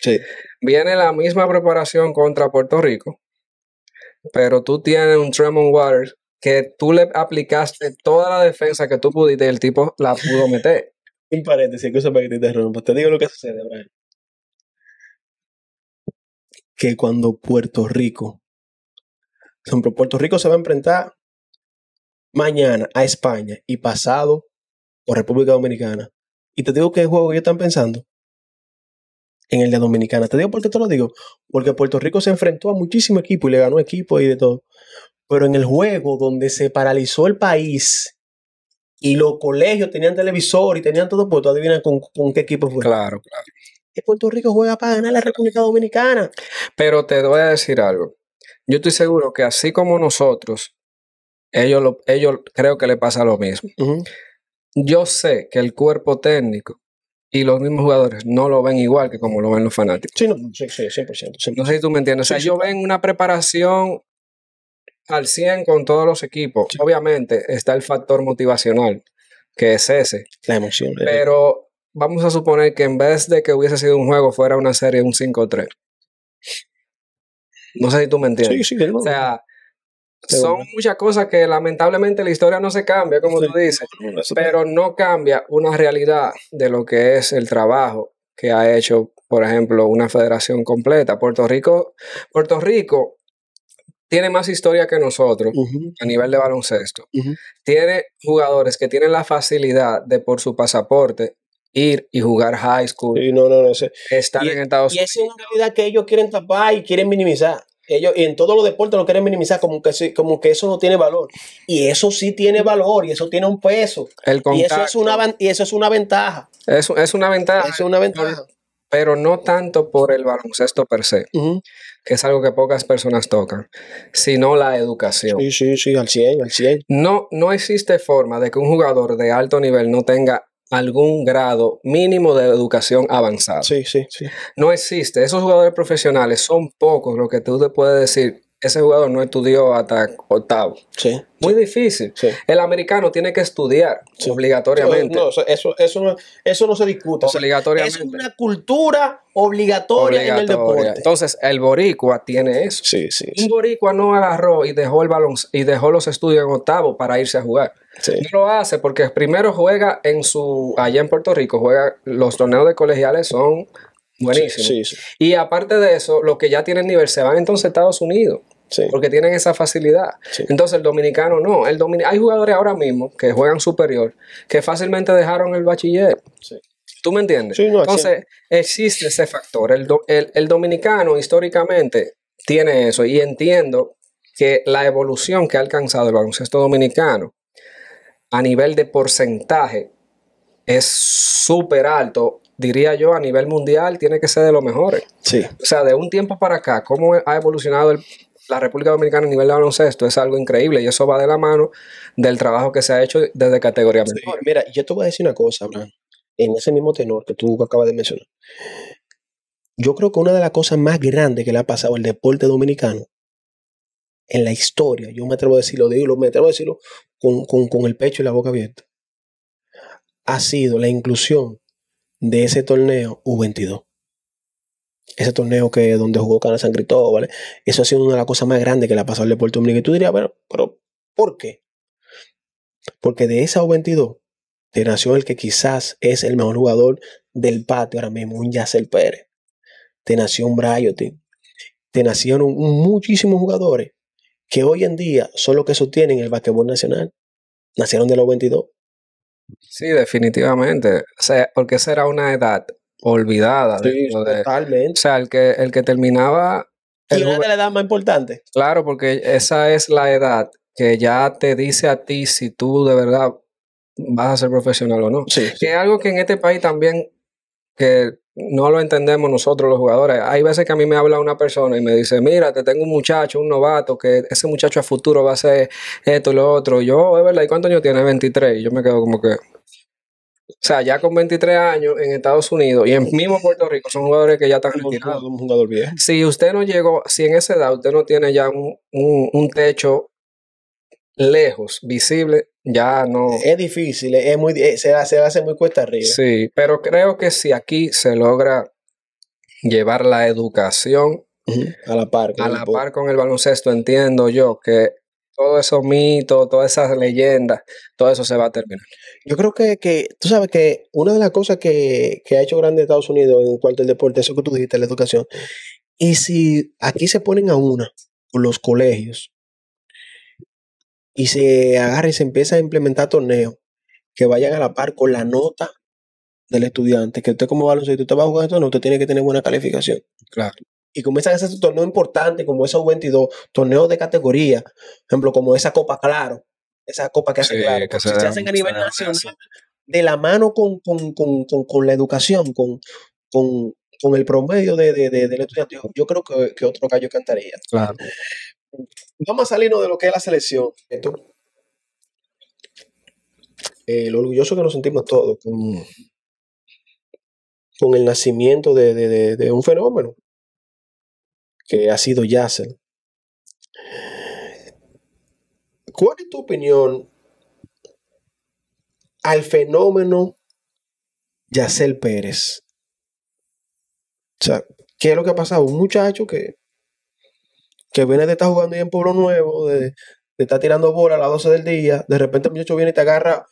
Sí. Viene la misma preparación contra Puerto Rico, pero tú tienes un Tremon Waters que tú le aplicaste toda la defensa que tú pudiste y el tipo la pudo meter. <laughs> Un paréntesis, para que te interrumpa. Te digo lo que sucede, Que cuando Puerto Rico, ejemplo, Puerto Rico se va a enfrentar mañana a España y pasado por República Dominicana. Y te digo que qué juego que ellos están pensando en el de Dominicana. Te digo por qué te lo digo. Porque Puerto Rico se enfrentó a muchísimo equipo y le ganó equipo y de todo. Pero en el juego donde se paralizó el país y los colegios tenían televisor y tenían todo puesto, adivinan con, con qué equipo fue. Claro, claro. Y Puerto Rico juega para ganar la República Dominicana. Pero te voy a decir algo. Yo estoy seguro que así como nosotros, ellos, ellos creo que le pasa lo mismo. Yo sé que el cuerpo técnico y los mismos jugadores no lo ven igual que como lo ven los fanáticos. Sí, sí, sí 100%, No sé si tú me entiendes. O yo ven una preparación al 100 con todos los equipos. Obviamente está el factor motivacional, que es ese. La emoción. Eh. Pero vamos a suponer que en vez de que hubiese sido un juego, fuera una serie, un 5-3. No sé si tú me entiendes. O sea, son muchas cosas que lamentablemente la historia no se cambia, como tú dices, pero no cambia una realidad de lo que es el trabajo que ha hecho, por ejemplo, una federación completa. Puerto Rico, Puerto Rico tiene más historia que nosotros a nivel de baloncesto. Tiene jugadores que tienen la facilidad de por su pasaporte ir y jugar high school. y no, no, no en Estados Unidos. Y es una realidad que ellos quieren tapar y quieren minimizar. Ellos en todos los deportes lo quieren minimizar como que, como que eso no tiene valor. Y eso sí tiene valor y eso tiene un peso. El y, eso es una, y eso es una ventaja. Es, es una ventaja. Es una ventaja pero no tanto por el baloncesto per se, que es algo que pocas personas tocan, sino la educación. Sí, sí, sí, al 100, al 100. No, no existe forma de que un jugador de alto nivel no tenga algún grado mínimo de educación avanzada. Sí, sí, sí. No existe. Esos jugadores profesionales son pocos lo que tú te puedes decir ese jugador no estudió hasta octavo. Sí. Muy difícil. El americano tiene que estudiar obligatoriamente. eso, eso, eso, no, se discute. Obligatoriamente. es una cultura obligatoria, en el deporte. Entonces, el boricua tiene eso. Sí, sí, Un boricua no agarró y dejó el balón y dejó los estudios en octavo para irse a jugar. No lo hace porque primero juega en su allá en Puerto Rico, juega los torneos de colegiales son Buenísimo. Y aparte de eso, los que ya tienen nivel se van entonces a Estados Unidos. Porque tienen esa facilidad. Entonces el dominicano no. El Hay jugadores ahora mismo que juegan superior que fácilmente dejaron el bachiller. ¿Tú me entiendes? entonces existe ese factor. El, el dominicano históricamente tiene eso y entiendo que la evolución que ha alcanzado el baloncesto dominicano a nivel de porcentaje es súper alto diría yo, a nivel mundial, tiene que ser de los mejores. Sí. O sea, de un tiempo para acá, cómo ha evolucionado la República Dominicana a nivel de baloncesto es algo increíble y eso va de la mano del trabajo que se ha hecho desde categoría Mira, yo te voy a decir una cosa, en ese mismo tenor que tú acabas de mencionar. Yo creo que una de las cosas más grandes que le ha pasado al deporte dominicano en la historia, yo me atrevo a decirlo, digo, me atrevo a decirlo con el pecho y la boca abierta, ha sido la inclusión de ese torneo U22. Ese torneo que donde jugó Canal San Cristóbal, ¿vale? eso ha sido una de las cosas más grandes que le ha pasado al Deporte Dominicano. Y tú dirías, bueno, pero ¿por qué? Porque de esa U22 te nació el que quizás es el mejor jugador del patio ahora mismo, un Yacel Pérez. Te nació un Bryotin. Te nacieron muchísimos jugadores que hoy en día son los que sostienen el basquetbol nacional. Nacieron de la u 22. Sí, definitivamente. O sea, porque esa era una edad olvidada. Sí, totalmente. O sea, el que, el que terminaba... El y una de la edad más importante. Claro, porque esa es la edad que ya te dice a ti si tú de verdad vas a ser profesional o no. Sí. Que es algo que en este país también, que no lo entendemos nosotros los jugadores. Hay veces que a mí me habla una persona y me dice, mira, te tengo un muchacho, un novato, que ese muchacho a futuro va a ser esto y lo otro. yo, es verdad, ¿y cuánto años tiene? 23. Y yo me quedo como que... O sea, ya con 23 años en Estados Unidos y en mismo Puerto Rico son jugadores que ya están Si usted no llegó, si en esa edad usted no tiene ya un techo lejos, visible, ya no. Es difícil, es muy, eh, se, hace, muy cuesta arriba. Sí, pero creo que si aquí se logra llevar la educación a la par, con el baloncesto, entiendo yo que todo eso mito todas esas leyendas, todo eso se va a terminar. Yo creo que, tú sabes que una de las cosas que, que ha hecho grande Estados Unidos en cuanto al deporte, eso que tú dijiste, la educación, y si aquí se ponen a una los colegios, y se agarra y se empieza a implementar torneos que vayan a la par con la nota del estudiante, que usted como baloncesto, usted va a jugar torneo, usted tiene que tener buena calificación. Claro. Y comienza a hacer torneos importantes como esos 22, torneos de categoría, por ejemplo, como esa Copa Claro, esa Copa que hace Claro, que se, hacen a nivel nacional, de la mano con, con, la educación, con, con el promedio del estudiante. Yo creo que, que otro gallo cantaría. Claro. Vamos a salirnos de lo que es la selección. Esto. Eh, lo orgulloso que nos sentimos todos con, con el nacimiento de, un fenómeno que ha sido Yassel. ¿Cuál es tu opinión al fenómeno Yacel Pérez? O sea, ¿qué es lo que ha pasado? Un muchacho que que viene de estar jugando ahí en Pueblo Nuevo, de, de estar tirando bola a las 12 del día, de repente el muchacho viene y te agarra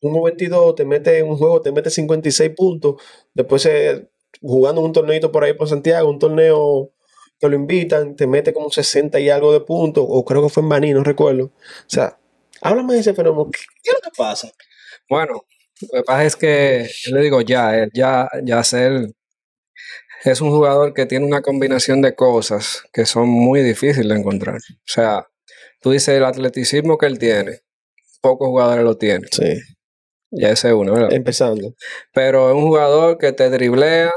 un 22, te mete en un juego, te mete 56 puntos, después eh, jugando un torneito por ahí por Santiago, un torneo que lo invitan, te mete como 60 y algo de puntos, o creo que fue en Baní, no recuerdo. O sea, háblame de ese fenómeno, ¿qué, es lo que pasa? Bueno, lo que pasa es que yo le digo ya, él eh, ya, ya ser es un jugador que tiene una combinación de cosas que son muy difíciles de encontrar. O sea, tú dices el atleticismo que él tiene, pocos jugadores lo tienen. Sí. Ya ese es uno, ¿verdad? Empezando. Pero es un jugador que te driblea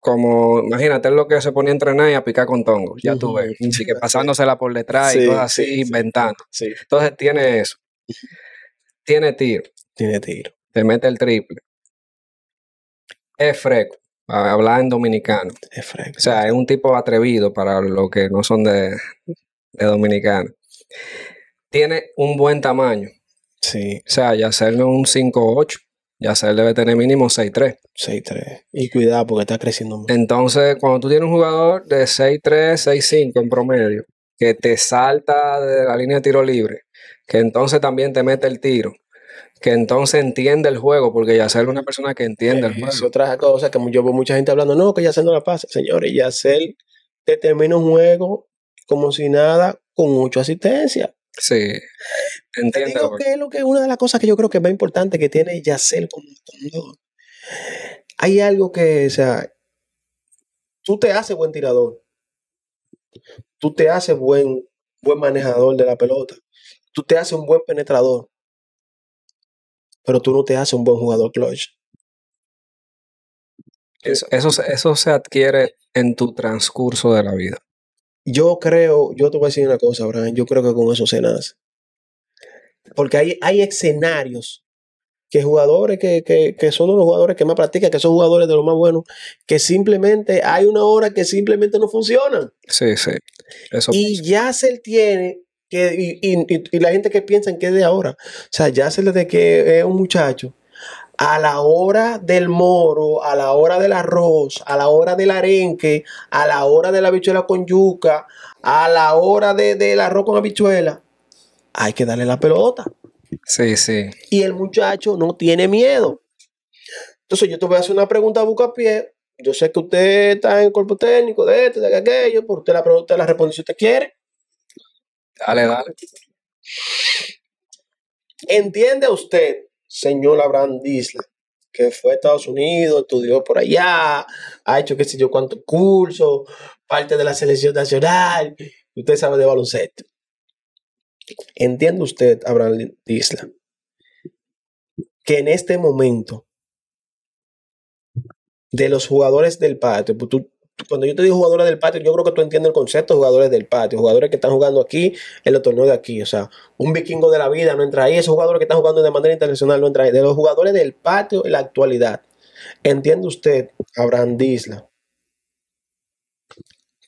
como, imagínate, lo que se ponía a entrenar y a picar con tongo, ya tú ves. <laughs> Así que pasándosela por detrás y cosas así, inventando. Sí. Entonces tiene eso. Tiene tiro. Tiene tiro. Te mete el triple. Es frecuente hablar en dominicano. o sea, es un tipo atrevido para los que no son de, de dominicano. Tiene un buen tamaño. O sea, ya ser no 5-8, ya ser debe tener mínimo 6-3. 6-3. Y cuidado porque está creciendo mucho. Entonces, cuando tú tienes un jugador de 6-3, 6-5 en promedio, que te salta de la línea de tiro libre, que entonces también te mete el tiro, que entonces entiende el juego, porque Yacel es una persona que entiende el juego. Es otra cosa que yo veo mucha gente hablando, no, que Yacel no la pasa. Señores, Yacel te termina un juego como si nada, con mucha asistencia. Sí, entiendo. que es lo que, una de las cosas que yo creo que es más importante que tiene Yacel como Hay algo que, o sea, tú te haces buen tirador, tú te haces buen, buen manejador de la pelota, tú te haces un buen penetrador, pero tú no te haces un buen jugador clutch. Eso, se adquiere en tu transcurso de la vida. Yo creo, yo te voy a decir una cosa, Brian, yo creo que con eso se nace. Porque hay, hay escenarios que jugadores que, son los jugadores que más practican, que son jugadores de lo más bueno que simplemente hay una hora que simplemente no funcionan. Sí, sí. y ya se tiene y, la gente que piensa en que es de ahora. O sea, ya se le de que es un muchacho. A la hora del moro, a la hora del arroz, a la hora del arenque, a la hora de la habichuela con yuca, a la hora del de, arroz con habichuela, hay que darle la pelota. Sí, sí. Y el muchacho no tiene miedo. Entonces yo te voy a hacer una pregunta a pie, Yo sé que usted está en el cuerpo técnico de este, de aquello, porque usted la pregunta la responde si usted quiere. Dale, dale. ¿Entiende usted, señor Abraham Disla, que fue a Estados Unidos, estudió por allá, ha hecho qué sé yo cuántos cursos, parte de la selección nacional, usted sabe de baloncesto? ¿Entiende usted, Abraham Disla, que en este momento de los jugadores del patio, pues cuando yo te digo jugadores del patio, yo creo que tú entiendes el concepto de jugadores del patio, jugadores que están jugando aquí en los torneos de aquí. O sea, un vikingo de la vida no entra ahí, esos jugadores que están jugando de manera internacional no entran ahí. De los jugadores del patio en la actualidad, entiende usted, Abraham Disla,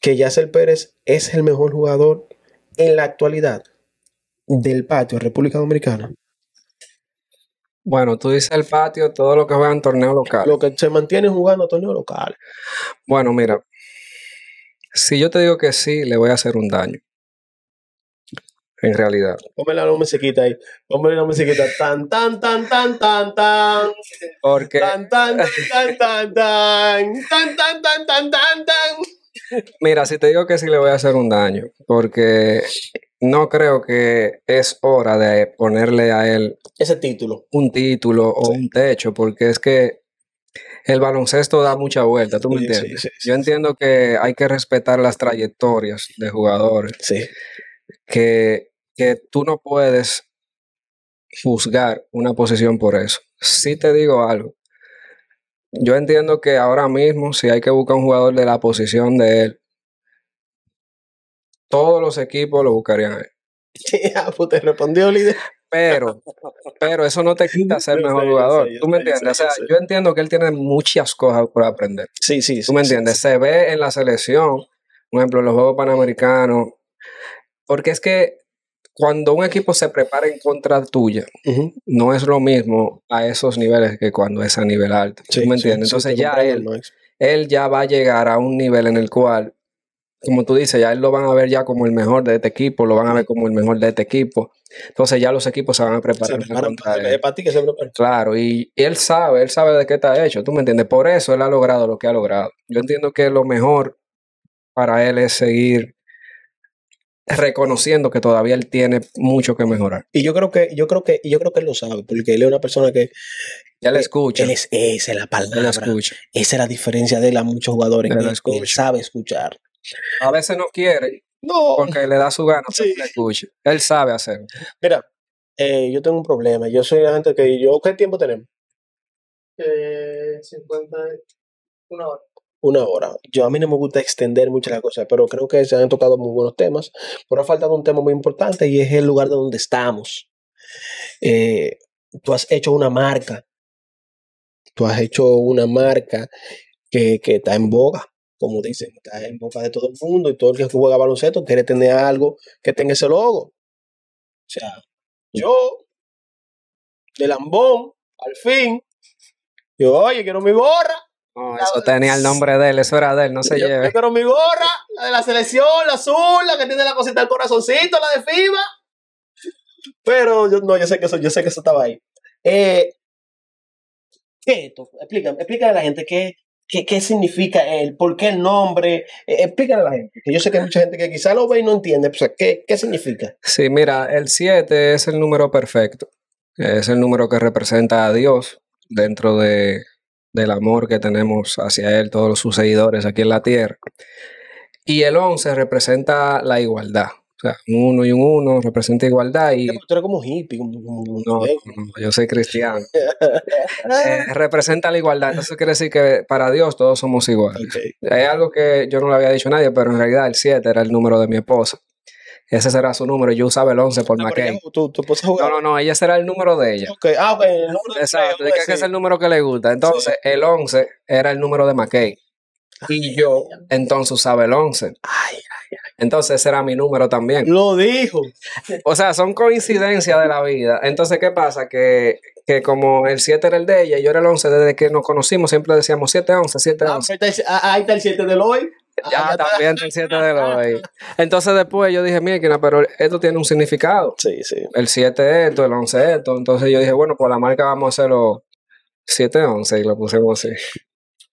que Yasser Pérez es el mejor jugador en la actualidad del patio República Dominicana. Bueno, tú dices el patio, todo lo que en torneo local. Lo que se mantiene jugando torneo local. Bueno, mira, si yo te digo que sí, le voy a hacer un daño. En realidad. Póngale la musiquita ahí. Póngale la musiquita. Tan, tan, tan, tan, tan, tan. Porque. Tan, tan, tan, tan, tan. Tan, tan, tan, tan, tan, tan. Mira, si te digo que sí, le voy a hacer un daño. Porque no creo que es hora de ponerle a él ese título. Un título o un techo, porque es que el baloncesto da mucha vuelta, ¿tú me entiendes? Yo entiendo que hay que respetar las trayectorias de jugadores. Sí. Que, que tú no puedes juzgar una posición por eso. Si te digo algo. Yo entiendo que ahora mismo, si hay que buscar un jugador de la posición de él, todos los equipos lo buscarían a <laughs> pues te respondió líder. Pero, pero eso no te <laughs> quita ser mejor jugador. ¿Tú me entiendes? o sea, yo entiendo que él tiene muchas cosas por aprender. Sí, sí. ¿Tú me entiendes? Se ve en la selección, por ejemplo, en los Juegos Panamericanos. Porque es que cuando un equipo se prepara en contra tuya, no es lo mismo a esos niveles que cuando es a nivel alto. ¿Tú me entiendes? Entonces ya él, él ya va a llegar a un nivel en el cual como tú dices, ya él lo van a ver ya como el mejor de este equipo, lo van a ver como el mejor de este equipo. Entonces ya los equipos se van a preparar. para, Claro, y, él sabe, él sabe de qué está hecho, ¿tú me entiendes? Por eso él ha logrado lo que ha logrado. Yo entiendo que lo mejor para él es seguir reconociendo que todavía él tiene mucho que mejorar. Y yo creo que, yo creo que, yo creo que él lo sabe, porque él es una persona que ya le eh, escucha. es, esa es la palabra. Esa es la diferencia de él a muchos jugadores. él sabe escuchar. A veces no quiere. No. Porque le da su gana. <laughs> Él sabe hacer Mira, eh, yo tengo un problema. Yo soy la gente que yo. ¿Qué tiempo tenemos? Eh, Una hora. Una hora. Yo a mí no me gusta extender muchas las cosas, pero creo que se han tocado muy buenos temas. Pero ha faltado un tema muy importante y es el lugar de donde estamos. Eh, tú has hecho una marca. Tú has hecho una marca que, que está en boga como dicen, está en boca de todo el mundo y todo el que juega baloncesto quiere tener algo que tenga ese logo. O sea, yo, de lambón, al fin, yo, oye, quiero mi gorra. eso tenía el nombre de él, eso era de él, no se lleve. Yo quiero mi gorra, la de la selección, la azul, la que tiene la cosita del corazoncito, la de FIBA. Pero yo no, yo sé que eso, yo sé que eso estaba ahí. Eh, ¿Qué es esto? Explícame, a la gente que ¿Qué, significa él? ¿Por qué el nombre? Eh, a la gente, que yo sé que hay mucha gente que quizá lo ve y no entiende. Pues, ¿qué, significa? Sí, mira, el 7 es el número perfecto. Es el número que representa a Dios dentro del amor que tenemos hacia Él, todos los seguidores aquí en la tierra. Y el 11 representa la igualdad. O sea, un uno y un uno representa igualdad y... Tú eres como hippie, no, no, yo soy cristiano. <laughs> Eh, representa la igualdad, eso quiere decir que para Dios todos somos iguales. Hay algo que yo no le había dicho a nadie, pero en realidad el 7 era el número de mi esposa. Ese será su número. Yo usaba el 11 por no, McKay. no, no, no. Ella será el número de ella. Okay. Ah, bueno. Exacto. es el número que le gusta. Entonces, el 11 era el número de McKay. Y yo, entonces, usaba el 11. Ay, ay. Entonces ese era mi número también. Lo dijo. O sea, son coincidencias de la vida. Entonces, ¿qué pasa? Que, como el 7 era el de ella y yo era el 11, desde que nos conocimos siempre decíamos 7, 11, 7, 11. ahí está el 7 del hoy. Ya, ah, también también el 7 del hoy. Entonces después yo dije, mira, pero esto tiene un significado. Sí, sí. El 7 esto, el 11 esto. Entonces yo dije, bueno, por la marca vamos a hacerlo 7-11 y lo pusimos así.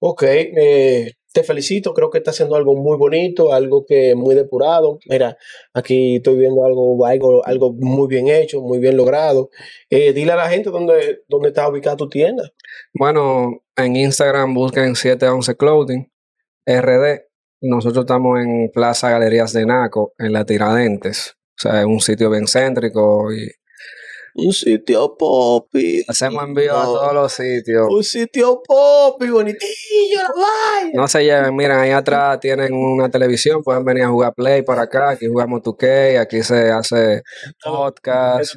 Ok, eh, te felicito, creo que está haciendo algo muy bonito, algo que muy depurado. Mira, aquí estoy viendo algo, algo, algo muy bien hecho, muy bien logrado. Eh, dile a la gente dónde, dónde está ubicada tu tienda. Bueno, en Instagram busquen 711 Clothing, RD. Nosotros estamos en Plaza Galerías de Naco, en La Tiradentes. O sea, es un sitio bien céntrico y un sitio popi. Hacemos envío a todos los sitios. Un sitio popi, bonitillo, la No se lleven, miren, ahí atrás tienen una televisión, pueden venir a jugar Play para acá, aquí jugamos 2K, aquí se hace podcast.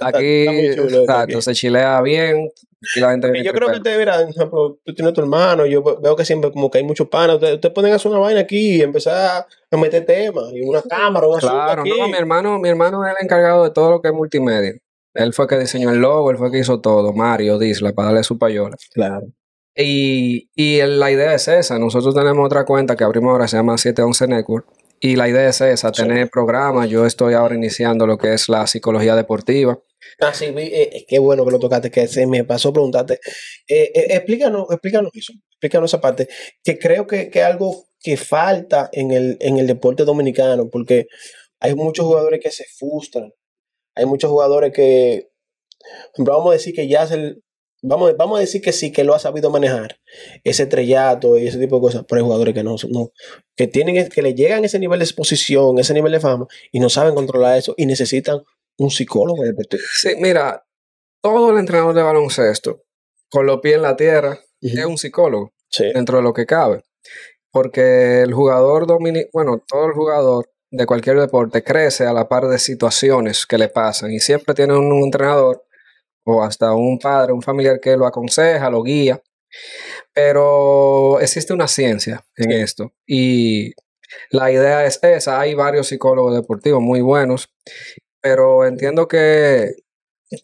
Aquí aquí, chulo, se chilea bien, y la gente yo creo que ustedes, mira, tú tienes tu hermano, yo veo que siempre como que hay muchos panas. Ustedes, pueden hacer una vaina aquí y empezar a meter temas y una cámara, o así Claro, no, mi hermano, mi hermano es el encargado de todo lo que es multimedia. Él fue que diseñó el logo, él fue que hizo todo, Mario, Disla, para darle su payola. Claro. Y, y la idea es esa. Nosotros tenemos otra cuenta que abrimos ahora, se llama 711 Network. Y la idea es esa, tener programas. Yo estoy ahora iniciando lo que es la psicología deportiva. Ah, sí, eh, eh, qué bueno que lo tocaste, que se me pasó preguntarte. Eh, explícanos, explícanos eso, explícanos esa parte, que creo que es algo que falta en el, en el deporte dominicano, porque hay muchos jugadores que se frustran hay muchos jugadores que, vamos a decir que ya se vamos, vamos a decir que sí, que lo ha sabido manejar, ese trellato y ese tipo de cosas, pero hay jugadores que no, no que tienen, que le llegan ese nivel de exposición, ese nivel de fama, y no saben controlar eso, y necesitan un psicólogo Sí, mira, todo el entrenador de baloncesto, con los pies en la tierra, es un psicólogo, dentro de lo que cabe. Porque el jugador dominic bueno, todo el jugador de cualquier deporte crece a la par de situaciones que le pasan y siempre tiene un, entrenador o hasta un padre, un familiar que lo aconseja, lo guía. Pero existe una ciencia en esto y la idea es esa. Hay varios psicólogos deportivos muy buenos, pero entiendo que,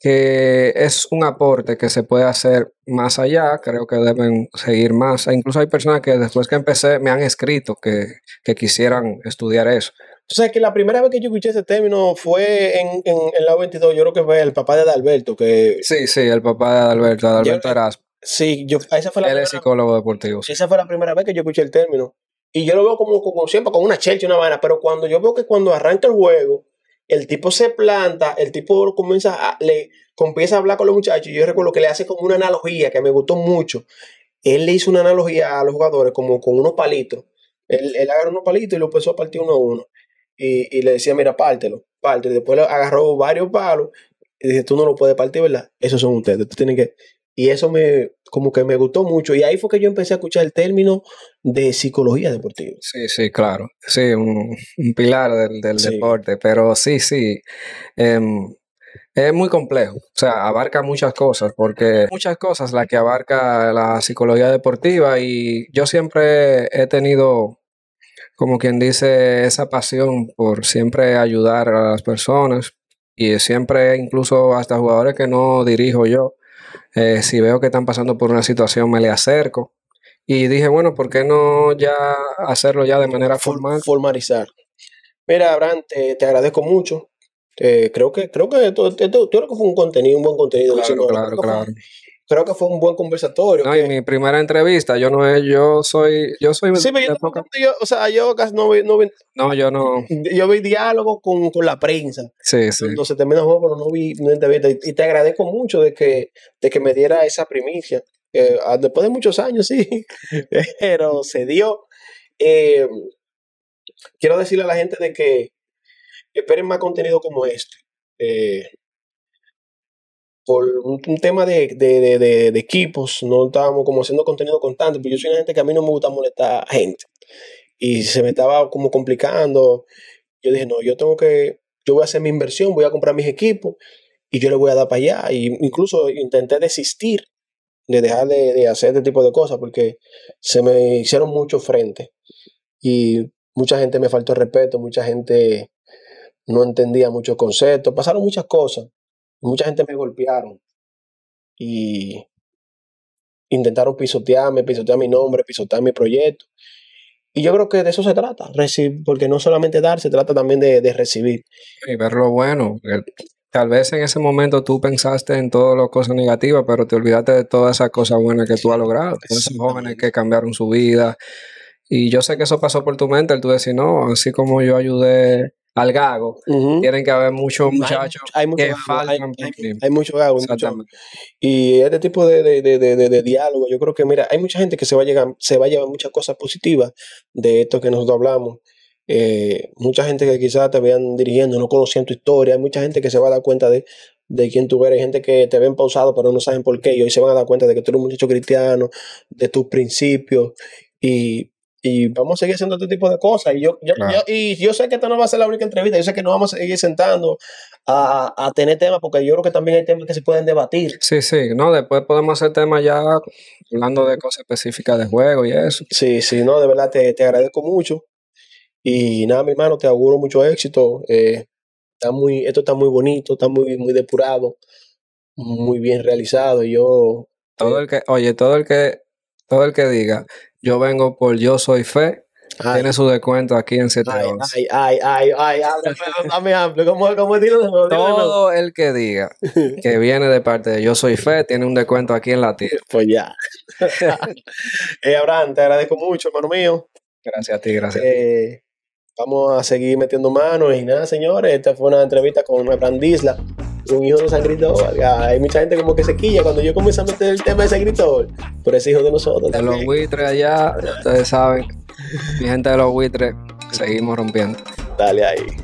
que es un aporte que se puede hacer más allá. Creo que deben seguir más. E incluso hay personas que después que empecé me han escrito que quisieran estudiar eso. O sea, que la primera vez que yo escuché ese término fue en, el lado 22, yo creo que fue el papá de Adalberto. Que... Sí, sí, el papá de Adalberto, Adalberto Erasmo. Sí, yo, esa fue la Él es psicólogo deportivo. Sí. Esa fue la primera vez que yo escuché el término. Y yo lo veo como, como siempre, como una chelcha una vaina. Pero cuando yo veo que cuando arranca el juego, el tipo se planta, el tipo comienza a, le, comienza a hablar con los muchachos. Y yo recuerdo que le hace como una analogía que me gustó mucho. Él le hizo una analogía a los jugadores, como con unos palitos. Él, él agarró unos palitos y lo empezó a partir uno a uno y, y le decía, mira, pártelo, pártelo. Después le agarró varios palos y dije, tú no lo puedes partir, ¿verdad? Esos son ustedes, tú tienes que... Y eso me, como que me gustó mucho. Y ahí fue que yo empecé a escuchar el término de psicología deportiva. Sí, sí, claro. Sí, un, pilar del, deporte. Pero sí, sí. Em, es muy complejo, o sea, abarca muchas cosas, porque muchas cosas las que abarca la psicología deportiva y yo siempre he tenido como quien dice, esa pasión por siempre ayudar a las personas y siempre incluso hasta jugadores que no dirijo yo, eh, si veo que están pasando por una situación me le acerco y dije, bueno, ¿por qué no ya hacerlo ya de manera formal? Formalizar. Mira, Abraham, te, agradezco mucho. Eh, creo que creo que esto, que fue un contenido, un buen contenido. Claro, claro, claro creo que fue un buen conversatorio. No, y mi primera entrevista, yo no yo soy, yo soy... Sí, pero yo, o sea, yo casi no vi, no yo no... <laughs> Yo vi diálogo con, la prensa. Sí, sí. Entonces terminó juego, pero no vi entrevista. Y, te agradezco mucho de que, de que me diera esa primicia. Eh, ah, después de muchos años, <laughs> sí, pero se dio. Eh, quiero decirle a la gente de que esperen más contenido como este. Eh, por un, tema de, equipos, no estábamos como haciendo contenido constante, pero yo soy una gente que a mí no me gusta molestar a gente. Y se me estaba como complicando. Yo dije, no, yo tengo que, yo voy a hacer mi inversión, voy a comprar mis equipos y yo le voy a dar para allá. Y incluso intenté desistir de dejar de, hacer este tipo de cosas porque se me hicieron muchos frentes Y mucha gente me faltó respeto, mucha gente no entendía muchos conceptos, pasaron muchas cosas mucha gente me golpearon y intentaron pisotearme, pisotear mi nombre, pisotear mi proyecto. Y yo creo que de eso se trata, porque no solamente dar, se trata también de, recibir. Y ver lo bueno. Tal vez en ese momento tú pensaste en todas las cosas negativas, pero te olvidaste de todas esas cosas buenas que tú has logrado. Esos jóvenes que cambiaron su vida. Y yo sé que eso pasó por tu mente, el tú decir, no, así como yo ayudé al gago. Tienen que haber muchos muchachos que mucho Hay, mucho gago. Y este tipo de, diálogo, yo creo que, mira, hay mucha gente que se va a, llegar, se va a llevar muchas cosas positivas de esto que nosotros hablamos. Eh, mucha gente que quizás te vean dirigiendo, no conocían tu historia, hay mucha gente que se va a dar cuenta de, de quién tú eres, hay gente que te ven pausado pero no saben por qué, y hoy se van a dar cuenta de que tú eres un muchacho cristiano, de tus principios, y y vamos a seguir haciendo este tipo de cosas. Y yo, y yo sé que esta no va a ser la única entrevista, yo sé que nos vamos a seguir sentando a, tener temas, porque yo creo que también hay temas que se pueden debatir. Sí, sí, no, después podemos hacer temas ya hablando de cosas específicas de juego y eso. Sí, sí, no, de verdad te, agradezco mucho. Y nada, mi hermano, te auguro mucho éxito. Eh, está muy, esto está muy bonito, está muy, muy depurado, muy bien realizado. Yo. Todo eh, el que, oye, todo el que, todo el que diga yo vengo por Yo Soy Fe. Tiene su descuento aquí en 711. Ay, ay, ay, ay, ay, dame amplio. ¿Cómo, cómo Todo el que diga <laughs> que viene de parte de Yo Soy Fe tiene un descuento aquí en la tienda. Pues ya. <laughs> eh, Abraham, te agradezco mucho, hermano mío. Gracias a ti, gracias. Eh, vamos a seguir metiendo manos y nada, señores. Esta fue una entrevista con Abraham Disla un hijo de San Cristóbal. Hay mucha gente como que se quilla cuando yo comienzo a meter el tema de San Cristóbal, por ese hijo de nosotros. De los buitres allá, ustedes saben, mi gente de los buitres, seguimos rompiendo. Dale ahí.